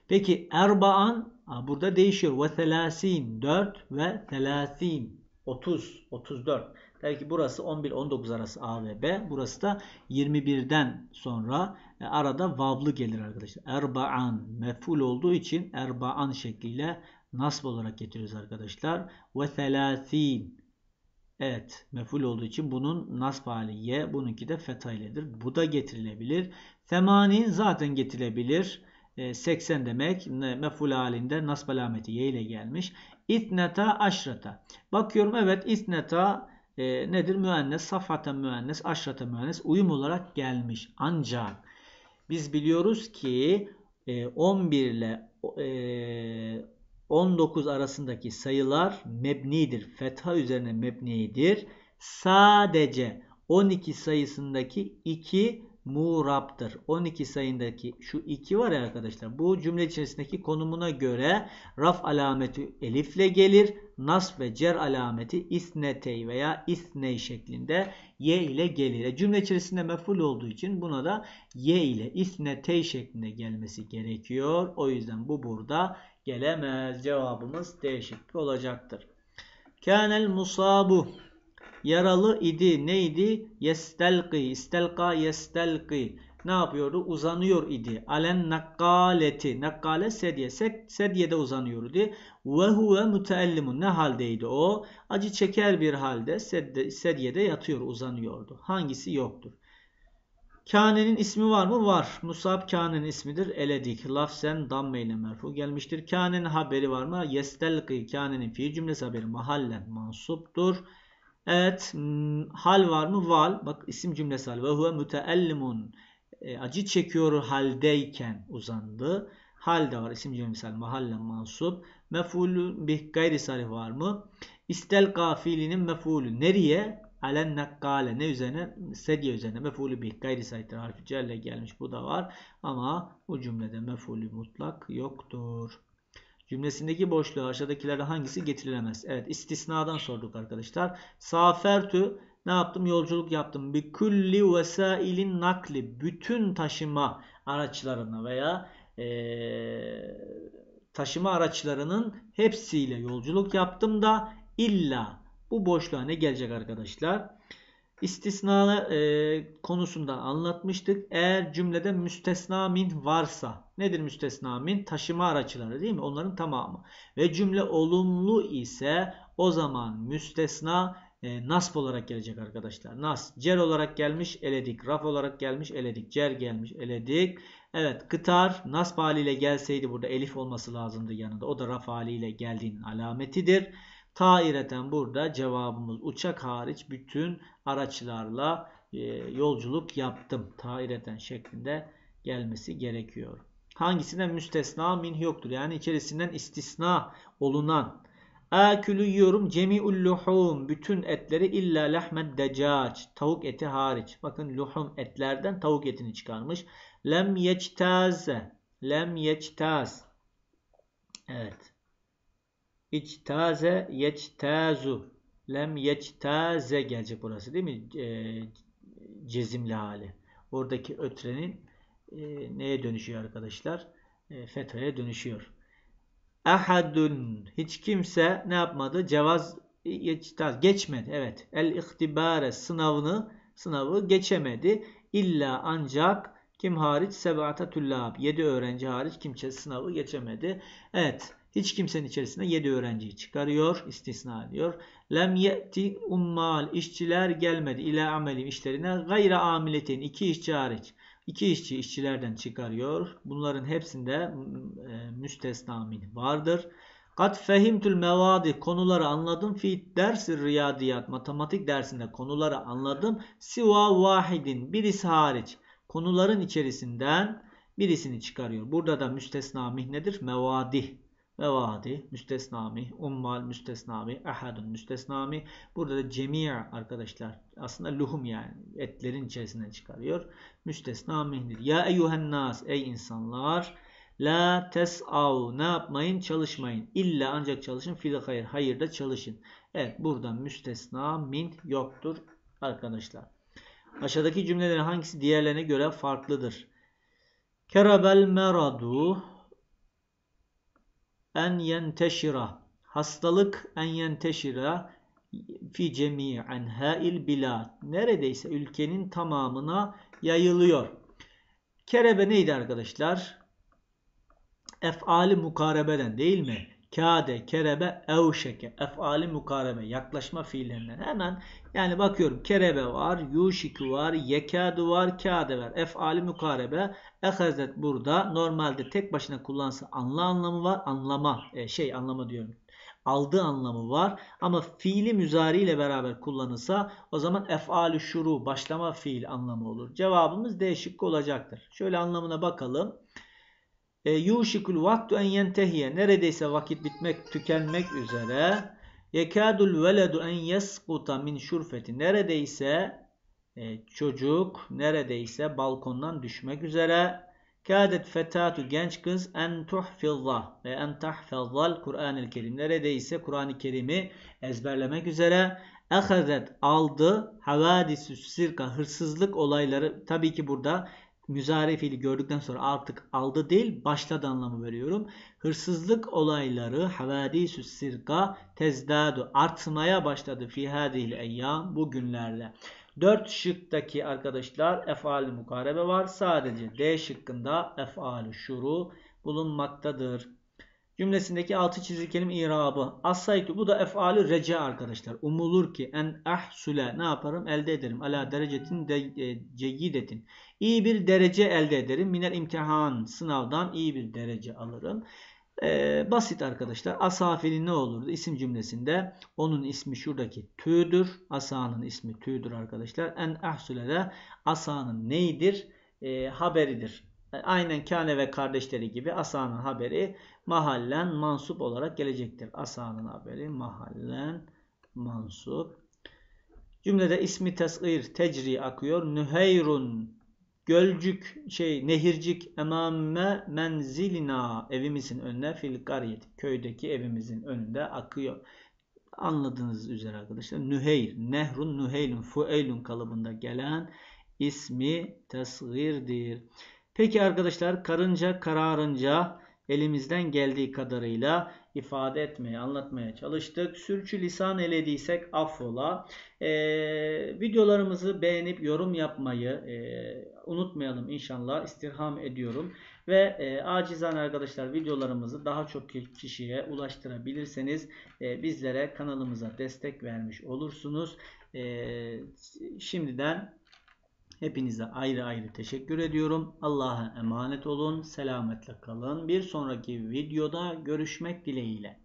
Peki erbaan burada değişiyor. Ve selasin 4 ve selasin 30 34. Der ki burası 11-19 arası A ve B. Burası da 21'den sonra e, arada vavlı gelir arkadaşlar. Erbaan meful olduğu için erbaan şekliyle nasb olarak getiriyoruz arkadaşlar. Ve selasin Evet meful olduğu için bunun nasb hali ye bununki de feta iledir. Bu da getirilebilir. Femanin zaten getirilebilir. 80 ee, demek meful halinde nasb alameti ye ile gelmiş. İtneta aşrata. Bakıyorum evet itneta e, nedir? Müennes, safhata müennes, aşrata müennes uyum olarak gelmiş. Ancak biz biliyoruz ki e, 11 ile e, 19 arasındaki sayılar mebnidir. Fetha üzerine mebnidir. Sadece 12 sayısındaki 2 muraptır. 12 sayındaki şu 2 var ya arkadaşlar. Bu cümle içerisindeki konumuna göre raf alameti elifle gelir. Nas ve cer alameti isnetey veya isney şeklinde ye ile gelir. E, cümle içerisinde meful olduğu için buna da ye ile isnetey şeklinde gelmesi gerekiyor. O yüzden bu burada gelemez. Cevabımız değişik olacaktır. Kânel musabu yaralı idi. Neydi? Yestelki. İstelka yestelki. Ne yapıyordu? Uzanıyor idi. Alen nakkaleti. Nakkale sedye. Sedyede uzanıyordu. Ve huve müteellimun. Ne haldeydi o? Acı çeker bir halde sedyede yatıyor, uzanıyordu. Hangisi yoktur? Kâne'nin ismi var mı? Var. Musab Kâne'nin ismidir. Eledik. Lafsen damme ile merfu gelmiştir. Kâne'nin haberi var mı? Yestelki Kâne'nin fiil cümlesi haberi mahallen mansuptur. Evet. Hal var mı? Val. Bak isim cümlesi hal. Ve huve müteellimun. E, acı çekiyor haldeyken uzandı. Hal de var. İsim cümlesi hal. Mahallen mansup. Mefulü bih gayri sarif var mı? İstelka fiilinin mefulü. Nereye? alen nakkale ne üzerine? Sedye üzerine mefulü bih gayri saytı harfi celle gelmiş bu da var ama bu cümlede mefulü mutlak yoktur. Cümlesindeki boşluğa aşağıdakilerden hangisi getirilemez? Evet istisnadan sorduk arkadaşlar. Safertü ne yaptım? Yolculuk yaptım. Bir külli vesailin nakli bütün taşıma araçlarına veya ee, taşıma araçlarının hepsiyle yolculuk yaptım da illa bu boşluğa ne gelecek arkadaşlar? İstisna e, konusunda anlatmıştık. Eğer cümlede müstesna min varsa nedir müstesna min? Taşıma araçları değil mi? Onların tamamı. Ve cümle olumlu ise o zaman müstesna e, nasp olarak gelecek arkadaşlar. Nas cer olarak gelmiş eledik. Raf olarak gelmiş eledik. Cer gelmiş eledik. Evet kıtar nasb haliyle gelseydi burada elif olması lazımdı yanında. O da raf haliyle geldiğinin alametidir. Taireten burada cevabımız uçak hariç bütün araçlarla e, yolculuk yaptım. Taireten şeklinde gelmesi gerekiyor. Hangisine müstesna min yoktur. Yani içerisinden istisna olunan. Akülü yiyorum cemi'ul luhum. Bütün etleri illa lehmed decaç Tavuk eti hariç. Bakın luhum etlerden tavuk etini çıkarmış. Lem yeçtaze. Lem yeçtaz. Evet. İçtaze yeçtazu. Lem yeçtaze gelecek burası değil mi? E, cezimli hali. Oradaki ötrenin e, neye dönüşüyor arkadaşlar? E, fethaya dönüşüyor. Ahadun. Hiç kimse ne yapmadı? Cevaz yeçtaz geçmedi. Evet. El ihtibare sınavını sınavı geçemedi. İlla ancak kim hariç sebatatüllab 7 öğrenci hariç kimse sınavı geçemedi. Evet. Hiç kimsenin içerisinde 7 öğrenciyi çıkarıyor, istisna ediyor. Lem ye'ti ummal işçiler gelmedi ile amelim işlerine gayra amiletin iki işçi hariç. İki işçi işçilerden çıkarıyor. Bunların hepsinde e, müstesna min vardır. Kat fehimtül mevadi konuları anladım fi dersi riyadiyat matematik dersinde konuları anladım. Siva vahidin birisi hariç konuların içerisinden birisini çıkarıyor. Burada da müstesna nedir? mevadi ve vadi müstesnami, ummal müstesnami, ahadun müstesnami. Burada da cemiye arkadaşlar aslında luhum yani etlerin içerisinden çıkarıyor. Müstesnamidir. Ya eyyühen nas ey insanlar la tes'av ne yapmayın çalışmayın. İlla ancak çalışın fil hayır hayırda çalışın. Evet burada müstesna min yoktur arkadaşlar. Aşağıdaki cümlelerin hangisi diğerlerine göre farklıdır? Kerabel meradu en yenteşira hastalık en yenteşira fi cemii enhail bilad neredeyse ülkenin tamamına yayılıyor. Kerebe neydi arkadaşlar? Efali mukarebeden değil mi? Kade, kerebe, evşeke. Efali mukareme. Yaklaşma fiillerinden. Hemen yani bakıyorum. Kerebe var. Yuşiku var. Yekadu var. Kade var. Efali mukarebe. Ehezet burada. Normalde tek başına kullansa anla anlamı var. Anlama. E, şey anlama diyorum aldığı anlamı var. Ama fiili müzari ile beraber kullanılsa o zaman efalü şuru başlama fiil anlamı olur. Cevabımız değişik olacaktır. Şöyle anlamına bakalım e, yuşikul vaktu en yentehiye neredeyse vakit bitmek tükenmek üzere yekadul veledu en yeskuta min şurfeti neredeyse e, çocuk neredeyse balkondan düşmek üzere Kâdet fetatu genç kız en tuhfizza ve en tahfizal Kur'an-ı Kerim. Neredeyse Kur'an-ı Kerim'i ezberlemek üzere. Ehezet aldı havadisü sirka hırsızlık olayları. Tabii ki burada müzare fiili gördükten sonra artık aldı değil başladı anlamı veriyorum. Hırsızlık olayları havadisü sirka tezdadu artmaya başladı fi hadihil eyyam bu günlerle. 4 şıktaki arkadaşlar efali mukarebe var. Sadece D şıkkında efali şuru bulunmaktadır. Cümlesindeki altı çizgi kelim irabı. Asaytu bu da efali reca arkadaşlar. Umulur ki en ahsule ne yaparım elde ederim. Ala derecetin de, e, ceyidetin. İyi bir derece elde ederim. Minel imtihan sınavdan iyi bir derece alırım. Ee, basit arkadaşlar. Asafili ne olurdu? İsim cümlesinde onun ismi şuradaki tüdür. Asanın ismi tüdür arkadaşlar. En ahsule de asanın neyidir? Ee, e, haberidir. Aynen Kane ve kardeşleri gibi Asa'nın haberi mahallen mansup olarak gelecektir. Asa'nın haberi mahallen mansup. Cümlede ismi tesgir, tecri akıyor. Nüheyrun Gölcük şey nehircik emame menzilina evimizin önüne fil gariyet köydeki evimizin önünde akıyor. Anladığınız üzere arkadaşlar Nüheyr, Nehrun Nüheylun, Fueylun kalıbında gelen ismi tesgirdir. Peki arkadaşlar karınca kararınca elimizden geldiği kadarıyla ifade etmeye, anlatmaya çalıştık. Sürçü lisan elediysek affola. E, videolarımızı beğenip yorum yapmayı e, unutmayalım inşallah. İstirham ediyorum. Ve e, acizan arkadaşlar videolarımızı daha çok kişiye ulaştırabilirseniz e, bizlere kanalımıza destek vermiş olursunuz. E, şimdiden Hepinize ayrı ayrı teşekkür ediyorum. Allah'a emanet olun. Selametle kalın. Bir sonraki videoda görüşmek dileğiyle.